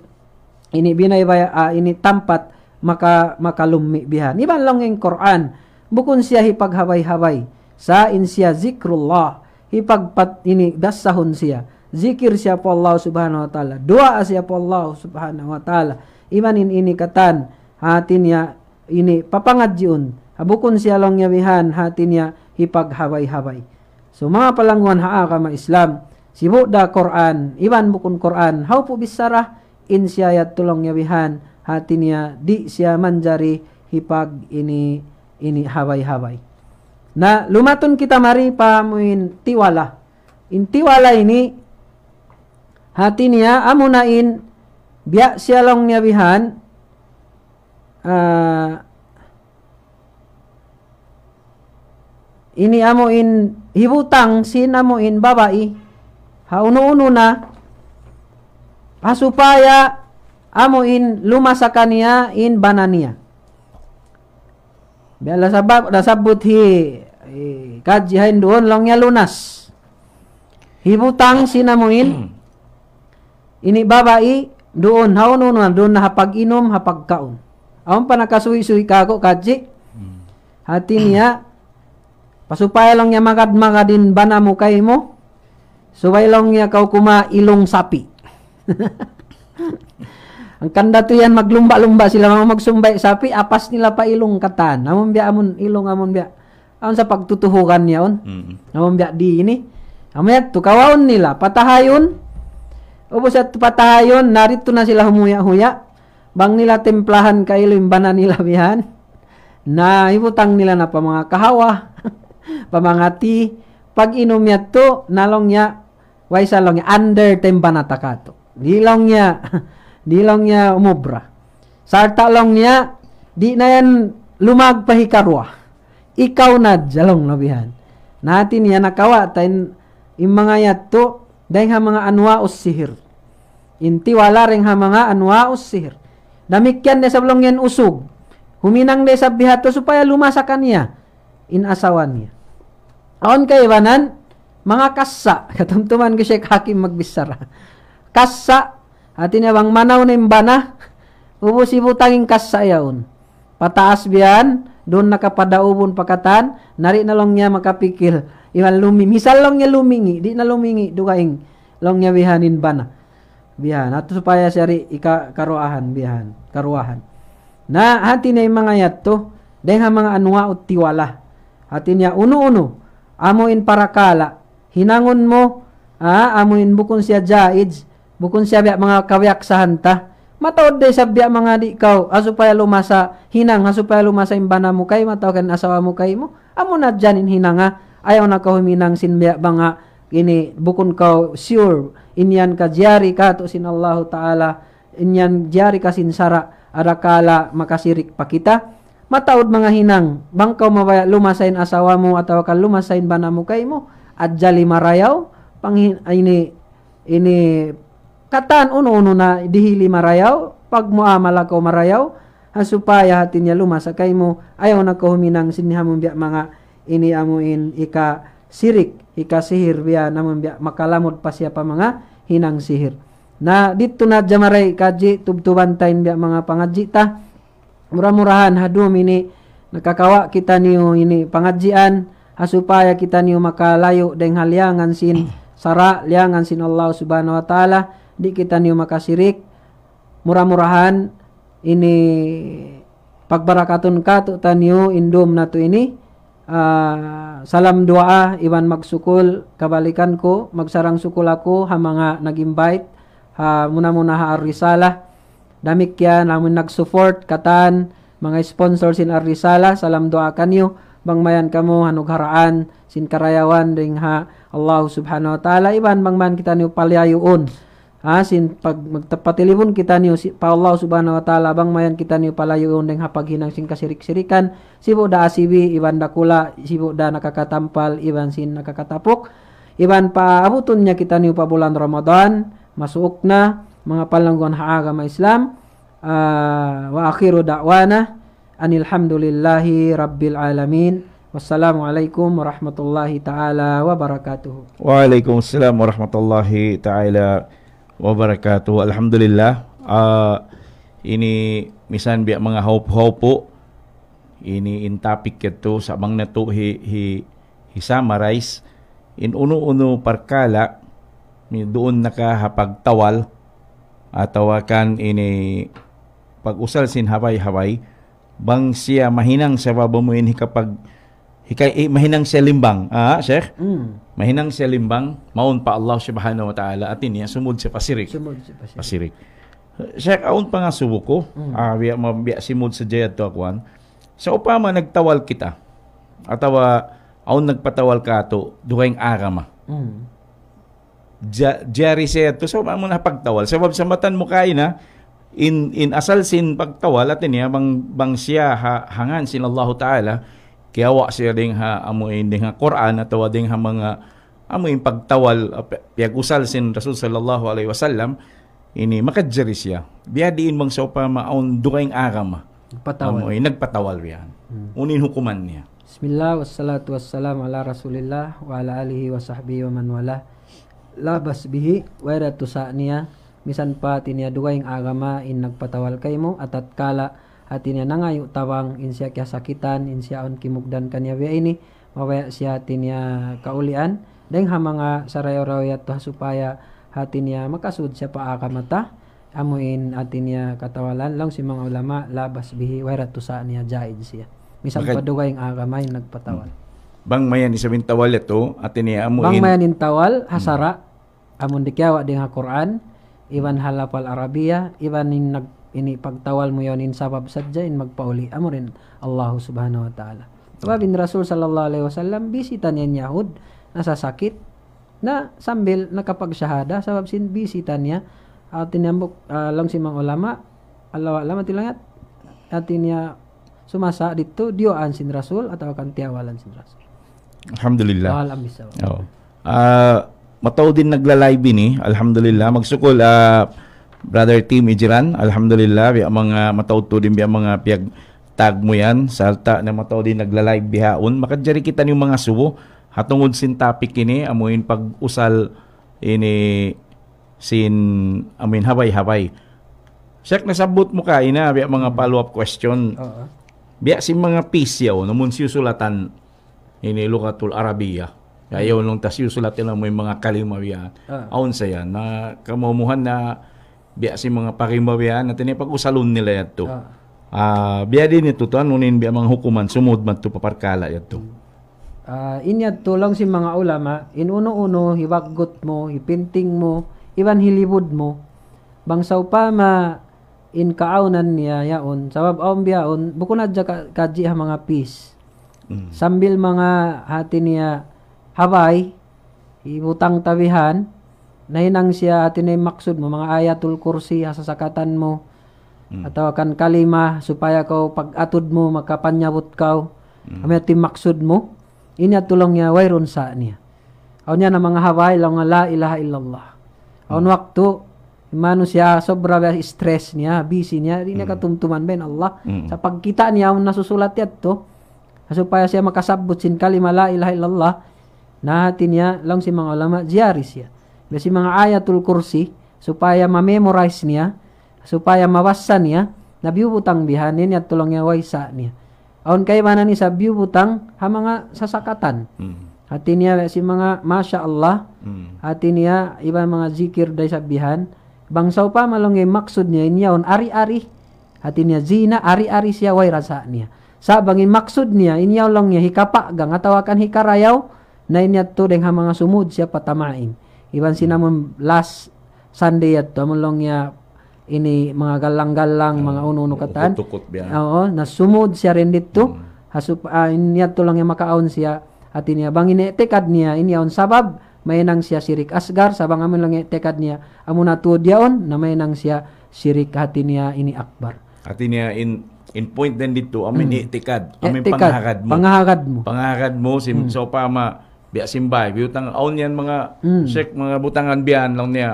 ini binay uh, ini tampat maka makalummi biha niban lang ang Quran bukon siya hipaghaway-haway sa in siya zikrullah hipagpat ini dasahon siya zikir siya po Allah subhanahu wa taala doa siya po Allah subhanahu wa taala imanin ini katan hati niya ini papangadiun habukon siya long yawihan hati niya hipaghaway-haway so mga palanguan haa ka islam sibo da Quran iban bukun Quran how po bisarah in siya tulong yawihan hatinya di siaman jari hipag ini ini hawai-hawai. Nah, lumatun kita mari pamuin tiwala. Intiwala ini hatinya amunain biak sialong bihan uh, eh, ini amuin hibutang sin amuin babai haunu-unu na supaya amo in luma sa kaniya in banania. Biala sabab nasabot hi eh, kadyahin doon lang niya lunas. Hibutang sinamuin [clears throat] ini babai doon haunun na doon na hapag-inom hapagkaon. Awan pa nakasuwi-suwi ka ako kadji. Mm. Hati niya [clears throat] pasupaya lang niya magad magadin bana mo kay mo. Subay lang niya kau kuma ilong sapi. [laughs] Ang kanda yan, maglumba-lumba sila mga magsumbay. Sapi, apas nila pa ilong katan. Amon biya, amon, ilong amon biya. Amon sa pagtutuhukan niya on. Mm-hmm. Amon biya, di ini. Amon biya, tukawaon nila. Patahayon. Ubos at patahayon, narito na sila humuya-huya. Bang nila templahan ka banan nila [laughs] bihan. Na ibutang nila na pa mga kahawa, [laughs] pamangati. Pag inom niya to, nalong niya, why salong niya, under tembanatakato. Dilong niya, [laughs] Di lang niya umubra. Sarta lang niya, di na yan lumagpahikarwa. Ikaw na, jalong nabihan. Natin yan nakawa, tayin yung mga yato, dahil ha mga anwa o sihir. Inti wala rin ha mga anwa o sihir. Damikyan de sablong yan usog. Huminang de sa bihato supaya lumasa kaniya. Inasawan niya. Aon kay Iwanan, mga kasa, [laughs] katumtuman ko siya kakim magbisara. Kasa, Atin abang manaw na imbana. Ubos ibutangin kas sa ayaon. Pataas biyan, doon nakapadaubon pakatan, nari na lang niya makapikil. Iwan lumi. Misal lang niya lumingi, di na lumingi, dugaing. Lang niya bihanin bana. Bihan. At supaya siya ri ikakaruahan, bihan. Karuahan. Na hati na yung mga yato, dahil ha mga anwa o tiwala. Hati niya, uno-uno, amuin parakala, hinangon mo, ah, amuin bukon siya jaids, bukun siya biya mga kawiak sa hanta. Mataod day sabya mga di ikaw, asupaya lumasa hinang, asupaya lumasa imbana mo kay, mataw kan asawa mo kay mo. Amo na dyan in hinanga, ayaw na ka huminang sinbiya ba ini bukun kau sure, inyan ka diari ka, to sin Allah Ta'ala, inyan diari ka sinsara, arakala makasirik pa kita. Mataod mga hinang, bangkaw mabaya lumasain asawa mo, ataw ka lumasain bana mo kay mo, at jali marayaw, pang ini, ini Katan uno-uno na dihili marayaw, pagmuamala ko marayaw, hasupaya hatin niya lumasa kay mo, ayaw na ko huminang sinihamong biya mga iniamuin ika sirik, ika sihir biya namun biya makalamod pa siya pa mga hinang sihir. Na dito na jamaray kaji tubtuban tayin biya mga pangajita, mura-murahan hadumi ni nakakawa kita niyo ini pangajian, hasupaya kita niyo makalayo deng halyangan sin sara liangan sin Allah subhanahu wa ta'ala di kita niyo makasirik murah-murahan ini pagbarakaton ka to tanyo indom na to ini uh, salam doa iwan magsukul kabalikan ko magsarang sukol ako ha mga nag-invite ha muna muna ha risala damik yan namin nag-support katan mga sponsor sin arisala salam doa kanyo bangmayan kamu hanug haraan sin karayawan ding ha Allah subhanahu wa taala iban bangman kita ni palyayoon asin pag telepon kita niyo si pa Allah subhanahu wa taala bang mayan kita niyo palayo deng nang sing kasirik-sirikan sibo da asibi iban dakula sibo da nakakatampal iban sin nakakatapok iban abuton niya kita niyo pa bulan Ramadan masuok na mga palanggon haagama Islam uh, wa akhiru da'wana anil hamdulillahi rabbil alamin Wassalamualaikum warahmatullahi taala wabarakatuh. Waalaikumsalam warahmatullahi taala wabarakatuh. Alhamdulillah. Uh, ini misan biya mga haup-haupo ini in topic kadto sa bang nato hi, hi, hi summarize in uno-uno parkala doon nakahapagtawal atawakan ini pag-usal sin haway-haway bang siya mahinang sa babamuin kapag hikay eh, mahinang selimbang ah sheikh mm. mahinang selimbang maun pa Allah subhanahu wa taala at niya sumud sa pasirik sumud sa pasirik, pasirik. sheikh aun pa nga subo ko mm. ah biya mabiya simud sa jayat to akuan sa upama nagtawal kita atawa aun nagpatawal ka to duhayng arama mm. ja, jari sa to sa upama na pagtawal sabab sa matan mo kain na in in asal sin pagtawal at niya bang bang siya ha, hangan sin Allah taala kiyawa siya ding ha amuin ding ha Quran at ding ha mga amuin pagtawal ah, piagusal sin Rasul sallallahu alaihi wasallam ini makadjeri siya biadiin mang sa pa maon dukaing agama patawal amuin nagpatawal yan hmm. unin hukuman niya Bismillah wassalatu wassalamu ala Rasulillah wa ala alihi wa sahbihi wa man wala labas bihi wa tusa niya misan pa tiniya dukaing agama in nagpatawal kay mo at at at tinya nangayo tawang insya kya sakitan insya on kimugdan kanya via ini mawaya siya tinya kaulian deng ha mga sarayo-rayo at supaya hati niya makasud siya paa kamata amuin atin niya katawalan lang si mga ulama labas bihi wala to sa niya jaid siya misang Bakit? padugay ang agamay nagpatawal hmm. bang mayan isabing tawal ito atin niya amuin bang mayan intawal hmm. hasara hmm. amon dikyawa ding ha Quran iban halapal Arabiya iban nag ini pagtawal mo yon in sabab sadya in magpauli amo rin Allah subhanahu wa ta'ala Sababin Rasul sallallahu alaihi wasallam bisita niya Yahud na sa sakit na sambil nakapagsyahada sabab sin bisita niya at tinambok uh, ah, lang si mga ulama Allah alam at ilangat at niya sumasa dito dioan sin Rasul atau akan tiawalan sin Rasul Alhamdulillah Alhamdulillah oh. uh, mataw din nagla-live ni Alhamdulillah magsukol uh, ah, Brother Tim Ijiran, alhamdulillah, biya mga matawto din biya mga piyag tag mo yan. Salta na mataw din nagla-live bihaon. Makadjari kita ni mga subo. Hatungod sin topic kini, amuin pag-usal ini sin amin habay-habay. Sek, nasabot mo ka ina, biya mga follow-up question. uh Biya si mga peace pisyaw, namun siyo sulatan ini Lukatul Arabiya. Ayaw nung tas yung sulatin mo yung mga kalimawiyan. Uh-huh. Ah. Aon sa yan, na kamumuhan na biya si mga pakimbabiya na pag usalon nila yato. Ah. Uh, ah, biya din ito to, anunin biya mga hukuman, sumud man to paparkala yato. Uh, ah, inyad tulong si mga ulama, inuno-uno, hiwaggot mo, hipinting mo, iban hilibod mo, bangsaw pa ma in kaunan niya yaon, sabab aong biyaon, bukod na kaji ha mga peace. Mm. Sambil mga hati niya, habay, ibutang tabihan, nainang siya atinay maksud mo mga ayatul kursi hasasakatan mo mm. atawa kan kalima supaya kau pagatod mo makapanyabot kau mm. amay ti maksud mo ini tulong niya wayron sa niya aw niya na mga haway lang la ilaha illallah mm. waktu Imano siya, sobra ba stress niya, busy niya, hindi mm. katumtuman ben Allah. Mm. Sa pagkita niya, ang nasusulat yan to, supaya siya makasabot sin kalima la ilaha illallah, nahatin niya lang si mga ulama, diaris yan. besi mga ayatul kursi supaya ma-memorize niya supaya mawasan niya na butang bihanin niya tulong niya waisa niya aon kay mana ni sa butang ha mga sasakatan Mm. hati niya si mga masya Allah mm. hati niya iba mga zikir day sabihan bangsaw pa maksudnya maksud niya on ari-ari hati niya zina ari-ari siya way rasa niya sa bangin maksud niya inyaw lang niya hikapa atau atawakan hikarayaw na inya tudeng ha mga sumud siya patamain Ibansin namon last Sunday at amon lang ya ini mga galang-galang, mga ah, uno-uno katan. Tukot biya. Oo, nasumod siya rin dito. Mm. Hasup, uh, ah, inya to lang yung makaon siya. At inya, bang inetekad niya, inyaon sabab, may nang siya sirik asgar, sabang amin lang tekad niya, amo na to diyaon, na may nang siya sirik hati niya ini akbar. Hati niya in in point din dito, amin mm. itikad, eh, amin e, panghagad mo. Panghagad mo. Panghagad mo, si mm. so pa biak simbay biutang aun yan mga mm. syek mga butangan bian lang niya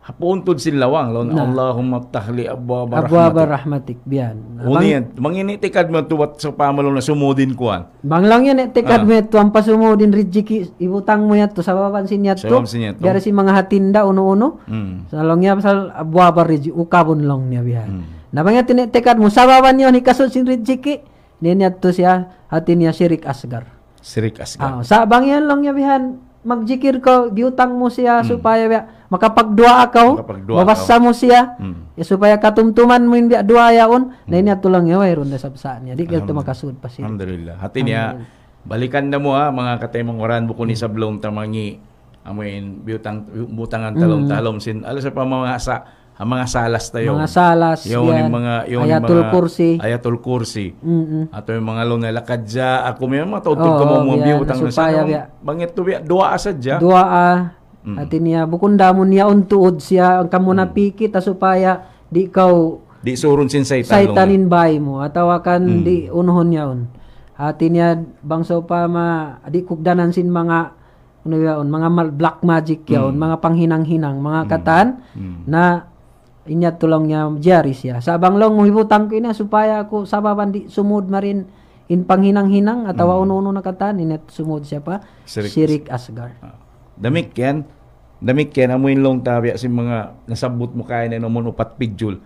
hapuntod sin lawang lawan na Allahumma tahli abwaba rahmatik rahmatik bian uniyan mangini tikad mo tuwat sa pamalo na sumudin kuan lang yan itikad ah. mo tuwang pasumudin rijiki ibutang mo yat to sa baban sin yat ya, si mga hatinda uno-uno mm. sa long niya pasal abwaba rizki ukabon long niya bian mm. na mga ya, tinitikad mo sa baban ya, ni hikasod sin rijiki ninyat to siya hati niya syirik asgar Sirik asgar. Ah, sa bangyan lang niya bihan magjikir ko giutang mo siya hmm. supaya biya makapagdua kau mabasa mo siya hmm. ya, supaya katumtuman mo hindi dua yaon hmm. na ini atulang lang yaway ron sa saan niya di ka ya, to makasud pa siya alhamdulillah hati niya balikan na mo ha ah, mga katay mga oran buko ni hmm. sablong tamangi amin biutang butangan hmm. talom talong sin ala sa pamangasa ang mga salas tayo. Mga salas. Yung yan. mga yung Ayatul mga, Kursi. Ayatul Kursi. Mm-mm. Ato yung mga lon lakadja ako may mga tautog oh, mo mga biyo tang sa. Bangit to biya dua asadya. Dua a. Ah. Mm. At niya bukod damon niya untuod siya ang kamo mm. na piki tasupaya di kau di surun sin saitan. Saitanin bay mo atawakan mm. di unhon yaon. Ati niya bangso pa ma di kugdanan sin mga ano yaon, mga black magic yaon, mm. mga panghinang-hinang, mga mm. katan Mm. na inya tulong tulangnya jaris ya sabang long muhibutang ko ina supaya ako sababan di sumud marin in panghinang-hinang atawa mm. uno-uno na katan inet sumud siya pa Sirik, Sirik Asgar. Uh, ah. damik yan. Damik yan amuin long tabya si mga nasabot mo kaya ano, na mo upat pidjul.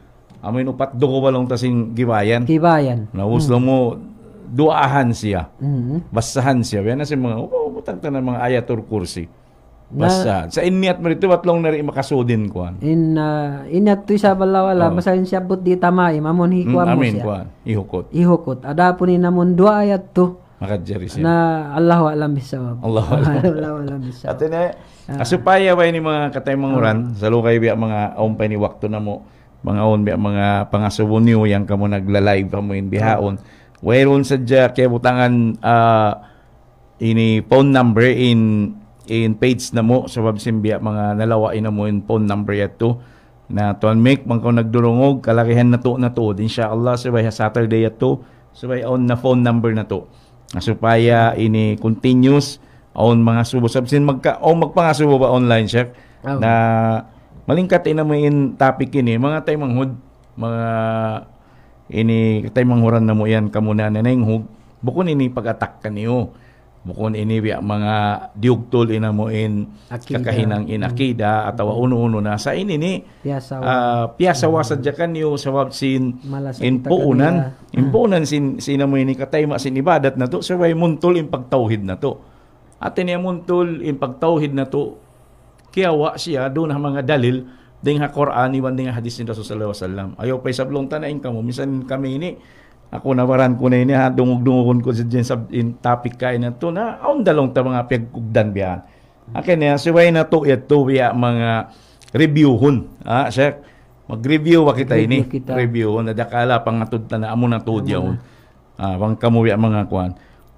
Amuin upat dugo walong tasing gibayan. Gibayan. Nawus mm. mo duahan siya. Mm-hmm. Basahan siya. Yan na si mga umutang oh, oh, ta mga ayatur kursi. Basta. sa iniat mo rito, watlong na rin makasudin kuan. In, uh, inyat to sa balawala, oh. masayin siya di tama, imamon hikuan mm, mo amin, siya. Kuan. Ihukot. Ihukot. Ada po ni namon dua ayat to. Makadjari siya. Na Allahu alam bisawab. Allahu [laughs] alam. Allahu alam bisawab. Atin eh, uh, asupaya ba ni mga katay mga ah. uran, uh, sa lukay biya mga aumpay ni wakto na mo, mga on biya mga pangasubo niyo, yang kamo naglalive kamo in bihaon. Uh, Whereon sa dya, kaya butangan uh, ini phone number in in page na mo sa Wabsimbia, mga nalawain na mo in phone number to. na tuan make man kung nagdurungog kalakihan na to na to inshallah sabay Saturday to. sabay on na phone number na to asupaya ini continuous on mga subo sabsin magka o oh, magpangasubo ba online chef oh. na malingkat ina mo in topic ini mga tay manghud mga ini tay manghuran na mo yan kamuna na nahing hug Bukon ini pag-attack kaniyo mukon inibi ang mga diugtol ina mo in Akida. kakahinang in Akida mm-hmm. at awa uno-uno na sa ini ni piyasawa uh, piyasawa sa jakan yo sa wab sin in puunan in mm. puunan sin sina mo ini katay sin ibadat na to sa way muntol in pagtauhid na to at ini muntol in pagtauhid na to kaya wa siya do na mga dalil ding ha Quran iwan ding hadis ni Rasulullah sallallahu alaihi wasallam ayo pay sablong tanain kamo minsan kami ini ako nawaran ko na ini ha dungog-dungon ko sa din sa in topic kay na to na aun dalong ta mga pagkugdan biyan akin na siway na to yat to ya mga reviewhon ha sir mag-review wa kita ini review na dakala pangatud na amo na to diyon oh. ah wang kamuya mga kwan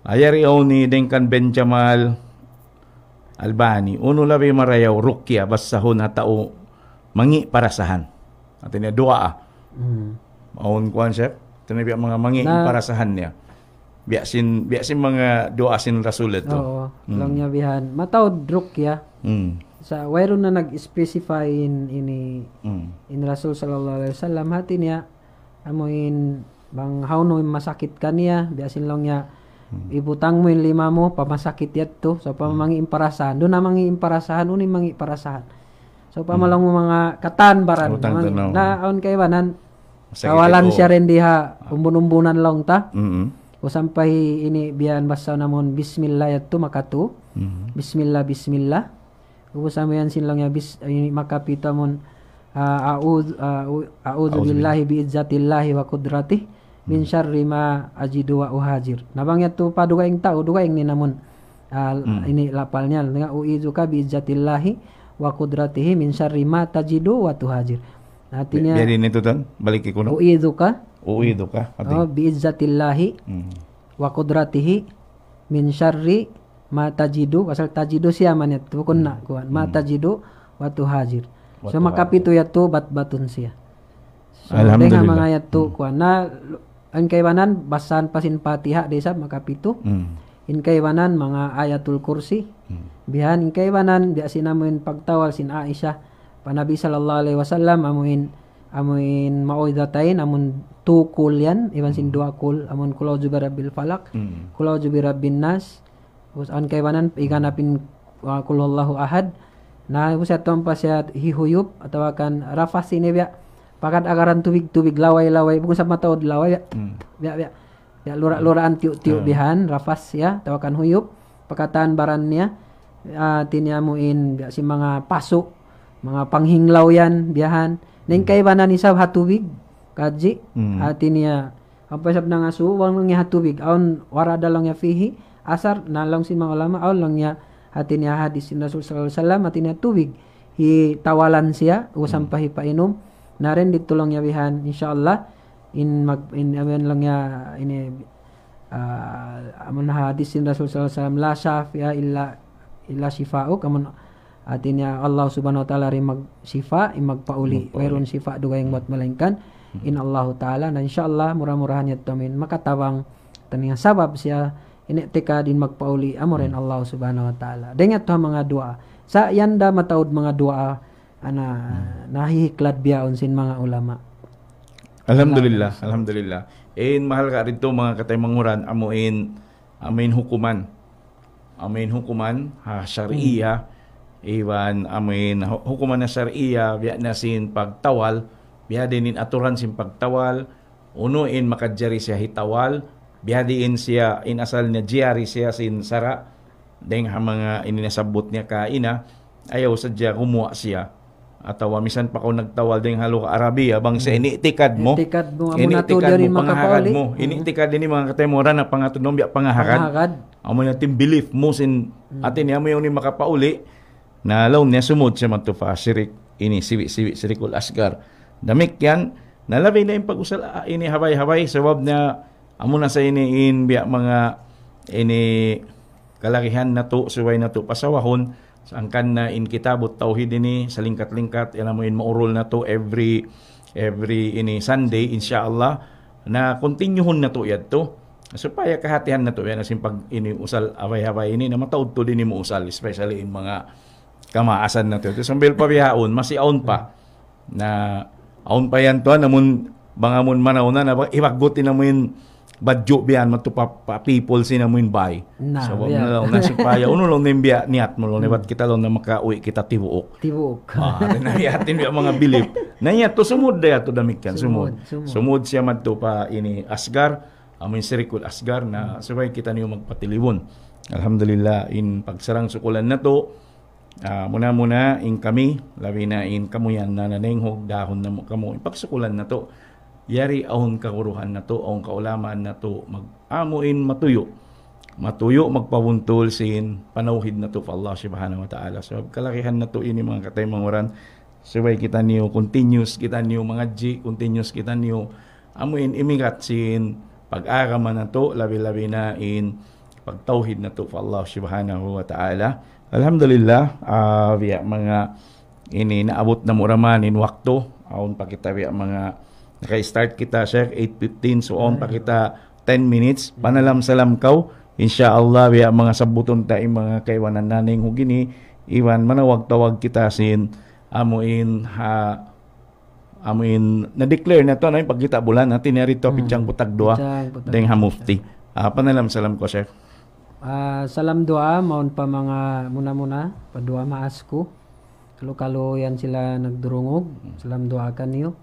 ayari oh, ni Denkan Benjamal Albani uno labi marayaw rukya basahon na tao mangi para parasahan atin na dua ah mm. aun kuan sir ito na biya mga mangiin Na- para sa hanya. Biyasin, biyasin mga doa sin Rasul ito. Oh. Oo, mm. lang niya bihan. Matawad rukya. Mm. Sa wayro na nag-specify in ini Mm. in Rasul sallallahu alaihi wasallam hati niya amuin bang hauno masakit kaniya biasin lang niya mm. ibutang mo yung lima mo pamasakit yat to so pamangi mm. mangi imparasahan do na mangi imparasahan uni mangi imparasahan so pamalang mo mga katanbaran. Utang mangi- na aon kay banan Gitu. kawalan siya rin diha umbun-umbunan lang ta mm -hmm. o oh, sampai ini biyan basa namun bismillah ya tu makatu mm -hmm. bismillah bismillah ubo samayan mayan ya bis ini makapita mun uh, a'udzu uh, a'udzu billahi biizzatillahi wa qudratih min mm-hmm. syarri ma ajidu wa uhajir nabang yatto paduga tau tao duga ni namun uh, mm. ini lapalnya dengan uizuka biizzatillahi wa qudratihi min syarri ma tajidu wa tuhajir Artinya biarin itu tuh balik ke kuno. Uidzuka. Uidzuka. Oh, biizzatillahi hmm. wa qudratihi min syarri ma tajidu asal tajidu siaman itu ya, kunna hmm. kuan ma hmm. tajidu wa tuhajir. So maka pitu ya tu bat batun sia. Ya. So dengan ayat tu kuan na ang basan pasin patiha desa maka pitu. Hmm. In kaiwanan mga ayatul kursi. Hmm. Bihan in kaiwanan biasa namin pagtawal sin Aisyah pa Nabi sallallahu alaihi wasallam amuin amuin mauidatain amun tukul yan iban sin hmm. dua kul amun kulau juga rabbil falak mm. kulau juga rabbin nas us an kaiwanan ikanapin hmm. apin kulallahu ahad na usah tompa siat hihuyup atau akan rafas ini ya pakat agaran tubig tubig lawai lawai bukan sama tahu lawai ya ya ya ya lura luraan tiuk tiu hmm. bihan rafas ya atau akan huyup perkataan barannya uh, ah, tinyamuin ya si mga pasuk Mga panghinglaw yan, biyahan. Then mm. kay banan ni sab hatubig, kaji, mm. ati niya, ang pasab na nga suwang lang niya hatubig, aon warada lang niya fihi, asar, na nalang sin mga lama, aon lang niya, ati niya hadis sin Rasul sallallahu alaihi wasallam, ati niya tubig, hitawalan siya, usang mm. pahipainom, na rin dito lang niya bihan, inshallah, in mag, in, ayan lang niya, in, uh, ah, amon hadis sin Rasul sallallahu alaihi wasallam, la syafia illa, illa shifa'u, kamon, atin niya Allah subhanahu wa ta'ala rin magsifa magpauli Meron sifa dugayang matmalingkan hmm. hmm. in Allah ta'ala na insyaallah murah-murahan niya tamin makatawang taning sabab siya initika din magpauli amo hmm. Allah subhanahu wa ta'ala dengat to mga dua sa yanda mataud mga dua ana nahihiklat biyaon sin mga ulama Alhamdulillah, alhamdulillah. In mahal ka rito mga katay manguran amuin, in hukuman. Amin hukuman ha syariah. Hmm iwan amin hukuman na sariya biya na sin pagtawal biya dinin aturan sin pagtawal unuin makadjari siya hitawal biya diin siya inasal niya jari siya sin sara deng ha mga ininasabot niya ka kaina ayaw sadya kumuha siya atawa misan pa ko nagtawal ding halo ka Arabiya bang sa mm. initikad mo initikad mo amo na to diri makapali mo mm-hmm. initikad din mga katemora na pangatunom biya pangahakad amo na tim belief mo sin mm. atin amo yung ni makapauli na laom niya sumod siya magtufa sirik ini siwi siwi sirikul asgar damik yan nalabay na yung pag-usal ah, ini haway haway sabab na amo na sa ini in biya mga ini kalakihan na to suway na to pasawahon sa angkan na in kitabot tauhid ini sa lingkat-lingkat ila mo in maurol na to every every ini Sunday insyaallah na kontinyuhon na to yad to So paya kahatihan na to yan asin pag ini usal away haway ini na mataud to din mo usal especially in mga kamaasan na to. Tapos ang bilpa bihaon, masiaon pa. Na, aon pa yan to, namun, mga mun manauna na, ibagbuti na mo yun, badyo biyan matupapa people sinamuin bay. Na, so, wag na lang nasi paya. [laughs] Uno lang nim biya niat mo lang. Ibat mm. kita lang na makauwi kita tibuok. Tibuok. Ah, na biyatin biya mga bilip. Na niya, to sumud na to damikan. Sumod. sumud. sumod siya man to pa ini Asgar. Amin si Rikul Asgar na mm. sabay kita niyo magpatiliwon. Alhamdulillah, in pagsarang sukulan na to, uh, muna muna in kami labi na in kamuyan na nanenghog dahon na kamo ipagsukulan na to yari ahon kakuruhan na to ahon kaulaman na to magamuin matuyo matuyo magpawuntol sin panauhid na to pa Allah subhanahu wa ta'ala so kalakihan na to ini mga katay mga oran so kita niyo continuous kita niyo mga G continuous kita niyo amuin imigat sin pag-araman na to labi-labi na in pagtauhid na to pa Allah subhanahu wa ta'ala Alhamdulillah, uh, ah, via mga ini naabot na mura man in wakto. Aon pa kita biya mga naka-start kita sir 8:15 so on pa kita 10 minutes. Panalam salam kaw. Insyaallah via mga sabuton ta mga kaywanan naning hugini iwan manawag tawag kita sin amuin ha amuin na declare na to na yung pagkita bulan natin narito hmm. pichang butag doa deng mufti. Uh, ah, panalam salam ko sir. Uh, salam dua maun pa mga muna muna pa padua maasko kalo kalo yan sila nagdurungog salam dua ka kaniyo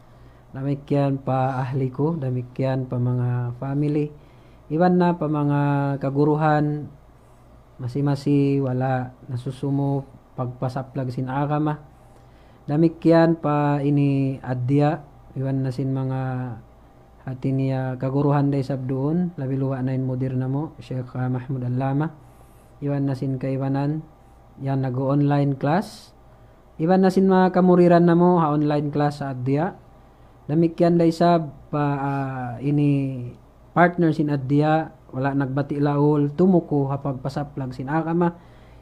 damikyan pa ahli ko damikyan pa mga family iwan na pa mga kaguruhan masi-masi wala nasusumo pagpasaplag sin agama damikyan pa ini adya iwan na sin mga atin niya kaguruhan day labi luwa na in moderna mo Sheikh uh, Mahmud Allama iwan nasin kaibanan yan nago online class iwan nasin mga kamuriran na mo ha online class sa adya damikyan dai sab pa uh, ini partners in adya wala nagbati laol tumuko hapag pasaplag sin akama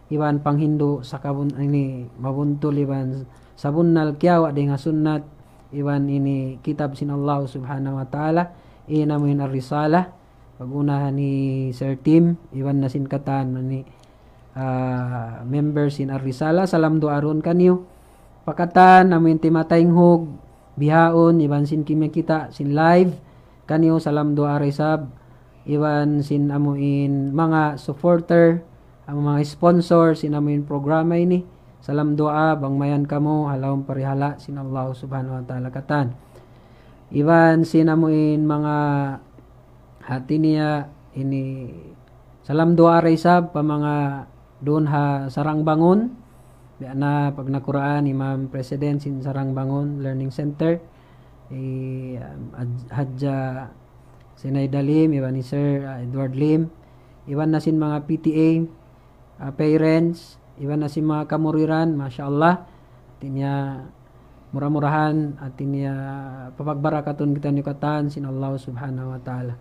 iwan panghindo sa kabun ini mabuntol iban sabunnal kyawa day nga sunnat iwan ini kitab sin Allah subhanahu wa ta'ala ina mo yun risala pagunahan ni Sir Tim iwan na sin katan ni uh, ah, members in arisala salam do aron kanyo pakatan amin timatayng hug bihaon iwan sin kimya kita sin live kaniyo salam do aray iwan sin amuin mga supporter ang mga sponsor sin amuin programa ini Salam doa bangmayan kamu halawang parihala Allah subhanahu wa ta'ala katan. Iban sinamuin mga hati niya ini salam doa raisab pa mga doon ha sarang bangon na pag nakuraan ni Ma'am President sin sarang bangon learning center i um, hadja sinay dalim iban ni Sir uh, Edward Lim iban na sin mga PTA uh, parents Iwan Nasima Kamuriran Masya Allah artinya murah-murahan artinya papak barakatun kita sin Allah subhanahu wa ta'ala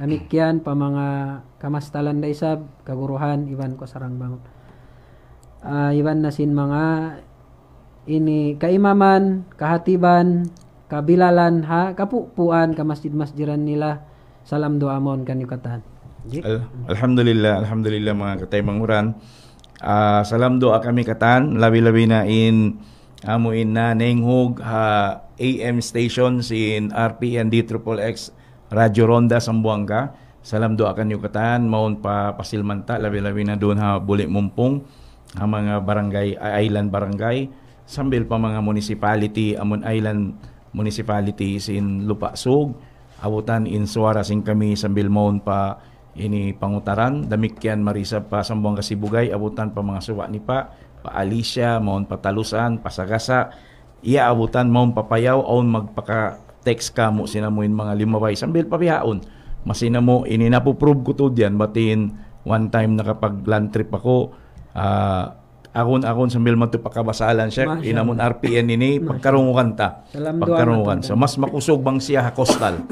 demikian pamanga kamastalan daisab kaguruhan Iwan Kosarang Bangun uh, Iwan Nasin mga ini keimaman kehatiban kabilalan ha kapupuan ke masjid-masjidan nilah salam doa mohon kan yukatan Al Alhamdulillah Alhamdulillah mga katay manguran uh, ah, salam doa kami katan labi-labi na in amuin na nenghog ha AM station sin RPND Triple X Radyo Ronda Sambuanga. Salam doa kanyo katan maon pa pasilmanta labi-labi na doon ha buli mumpong ha mga barangay island barangay sambil pa mga municipality amon island municipality sin Lupasog, Awutan in Suara sing kami sambil maon pa ini pangutaran damikyan marisa pa Sambuanga Sibugay abutan pa mga suwa ni pa pa Alicia maon patalusan pasagasa iya abutan maon papayaw aon magpaka text ka mo sinamuin mga limaway sambil papihaon masina mo ini napuprove ko to diyan batin one time nakapag land trip ako uh, aron aron sa Milman to pakabasalan siya inamon RPN ini pagkarungukan ta pagkarungukan so mas makusog bang siya ha coastal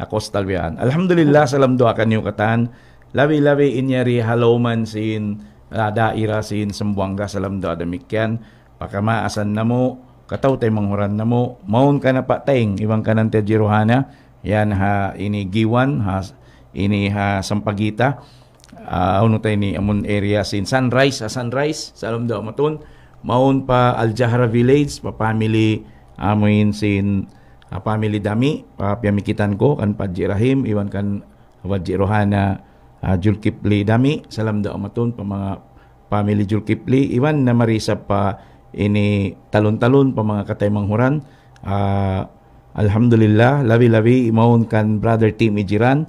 Akostal Bian. Alhamdulillah salam doa kanyo katan. Labi-labi inyari haloman sin uh, daira sin Sambuanga salam doa damikyan. Pakamaasan na mo kataw tay manghuran na mo maun ka na pa pateng ibang kanan te jiruhana yan ha ini giwan ha ini ha sampagita uh, ah, ano tayo ni amon area sin sunrise sa sunrise salam daw matun maun pa Al village pa family amuin sin uh, family dami uh, piyamikitan ko kan Padji Rahim iwan kan Wadji Rohana uh, Julkipli dami salam do maton pa mga family Julkipli iwan na marisa pa ini talon-talon pa mga katay huran uh, alhamdulillah labi-labi imaon kan brother team Ijiran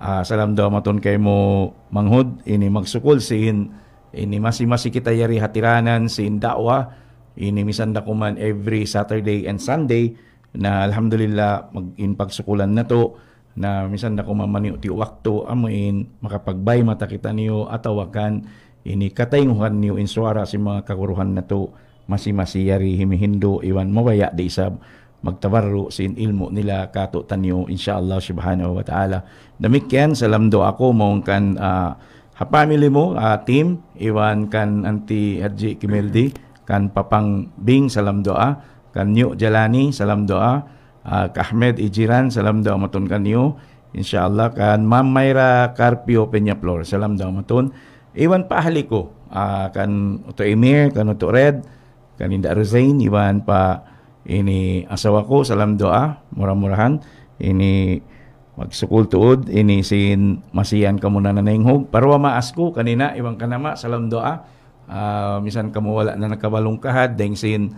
uh, salam do maton kay mo manghud ini magsukol sin ini masi-masi kita yari hatiranan sin dakwa ini misanda man every Saturday and Sunday na alhamdulillah mag-impact sukulan na to na minsan na kumamaniw ti wakto amuin makapagbay mata kita niyo atawakan ini katayuhan niyo insuara si mga kaguruhan na to masimasiyari himihindo iwan mawaya di isab magtabarro sin ilmo nila kato tanyo insyaallah subhanahu wa taala damit salam do ako mo kan uh, ha family mo uh, team iwan kan anti Haji Kimildi kan papang Bing salamdo ah kanyo jalani salam doa uh, ah, kahmed ijiran salam doa matun kanyo insyaallah kan ma'am Mayra Carpio Peñaflor salam doa matun iwan pahali ko uh, ah, kan uto emir kan uto red kan inda resign iwan pa ini asawa ko salam doa murah-murahan ini magsukul tuod ini sin masiyan ka muna na nanghog parwa maas ko kanina iwan kanama salam doa uh, misan kamo wala na nakabalong kahad deng sin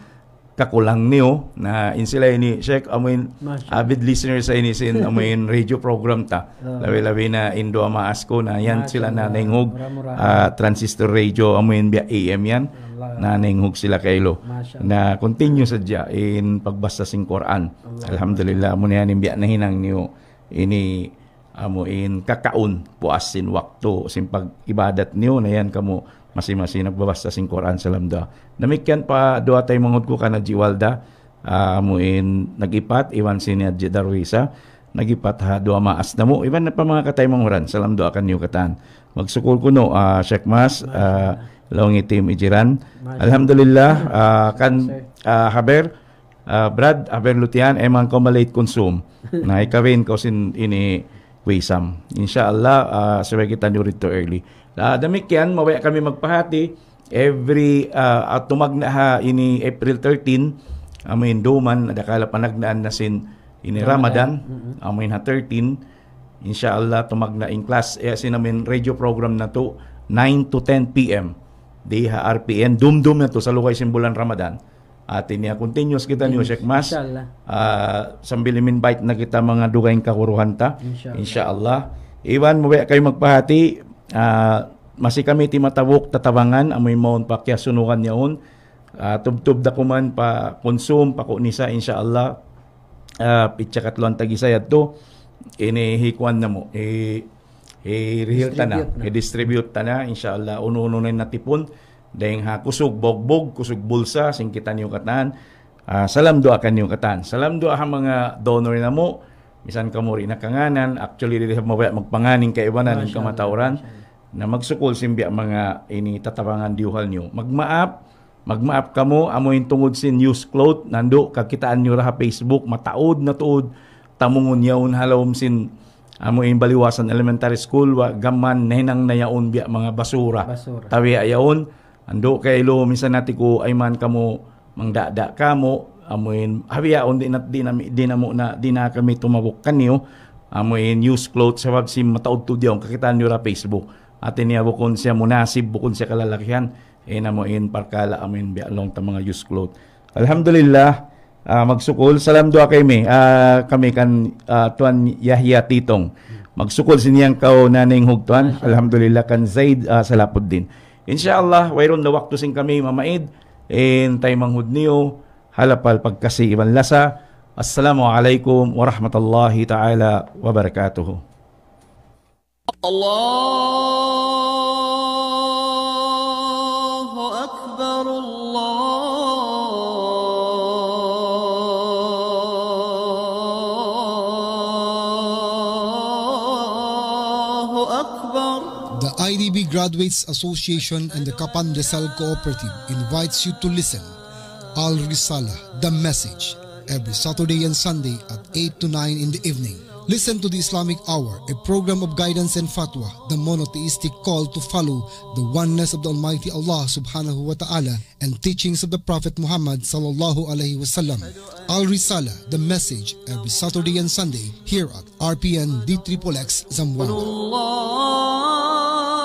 kakulang niyo na in sila ini Sheikh amin avid listener sa ini sin [laughs] amin radio program ta labi-labi na indo maas ko na yan Masya sila na ningog uh, transistor radio amin via AM yan na ningog sila kaylo na continue sa dia in pagbasa sing Quran Allah. alhamdulillah mo niyan biya na hinang niyo ini amo in puas sin wakto sin pag ibadat niyo na yan kamo masih-masih nagbabasa sing Quran salam da. Namikyan pa duha tay manghud ko kana jiwalda uh, ah, muin nagipat iwan sini at darwisa nagipat ha duha maas na mo iban na pa mga katay manguran salam do kan niyo katan magsukol ko no uh, Sheikh Mas uh, ah, Long Itim Ijiran Alhamdulillah uh, kan uh, haber uh, Brad haber lutian emang eh, malate consume [laughs] na ikawin ko sin ini Waysam. Inshallah, uh, sabay kita nyo rito early. Uh, damikyan, mawaya kami magpahati. Every uh, tumag na ha, ini April 13, amin duman, adakala panagnaan na sin ini Ramadan, Ramadan. amin ha 13. Inshallah, tumag na in class. Eh, sin amin radio program na to, 9 to 10 p.m. Di ha RPN, dumdum na to sa Lukay Simbulan Ramadan atin niya continuous kita niyo Sheikh Mas Inshallah. uh, ah, min bite na kita mga dugaing kakuruhan ta Inshallah, Inshallah. Iwan mo kayo magpahati Uh, ah, masi kami ti matawok tatawangan amoy maon pa kya sunukan yaon uh, ah, tubtub da kuman pa consume pa ko nisa insyaallah uh, ah, pitchakatlon tagisayad to inihikuan na mo eh i real ta na, na. i-distribute ta na, inshallah, uno-uno na natipon, Deng ha, kusog bogbog, kusog bulsa, singkitan yung katan uh, salam doa kan yung kataan. Salam doa ang mga donor na mo, Misan ka mo rin nakanganan, actually dito mabaya magpanganing kaibanan ng kamatauran na magsukul simbi ang mga ini tatabangan diuhal nyo. Magmaap, magmaap kamo amoy tungod sin news cloth nando kakitaan nyo ra Facebook mataod na tuod tamungon yaon halawom sin amo in baliwasan elementary school wa gaman nahinang nayaon biya mga basura. basura. Tawi ayaon ando kay lo minsan nati ko ay man kamo mangdada kamo amuin habiyaon ah, undi na di na di na mo na di na kami tumawok kaniyo amuin news clothes sa si mataod to diyon kakita niyo ra Facebook at niya bukon siya munasib bukon siya kalalakihan eh na mo in parkala amin ta mga use clothes alhamdulillah uh, magsukol salam dua kay me uh, kami kan uh, tuan Yahya Titong magsukol siniyang kao naning hugtuan alhamdulillah kan Zaid uh, salapod din insyaallah wayron na wakto sing kami mamaid and e, tay manghud niyo halapal pagkasi pagkasiibang lasa. Assalamualaikum warahmatullahi taala wabarakatuh. الله أكبر الله أكبر The IDB Graduates Association and the Kapan Desal Cooperative invites you to listen Al Risala, The Message, every Saturday and Sunday at 8 to 9 in the evening. Listen to the Islamic Hour, a program of guidance and fatwa, the monotheistic call to follow the oneness of the Almighty Allah subhanahu wa ta'ala and teachings of the Prophet Muhammad sallallahu alaihi wasallam. Al Risala, the message, every Saturday and Sunday here at RPN D Triple X Zamboanga.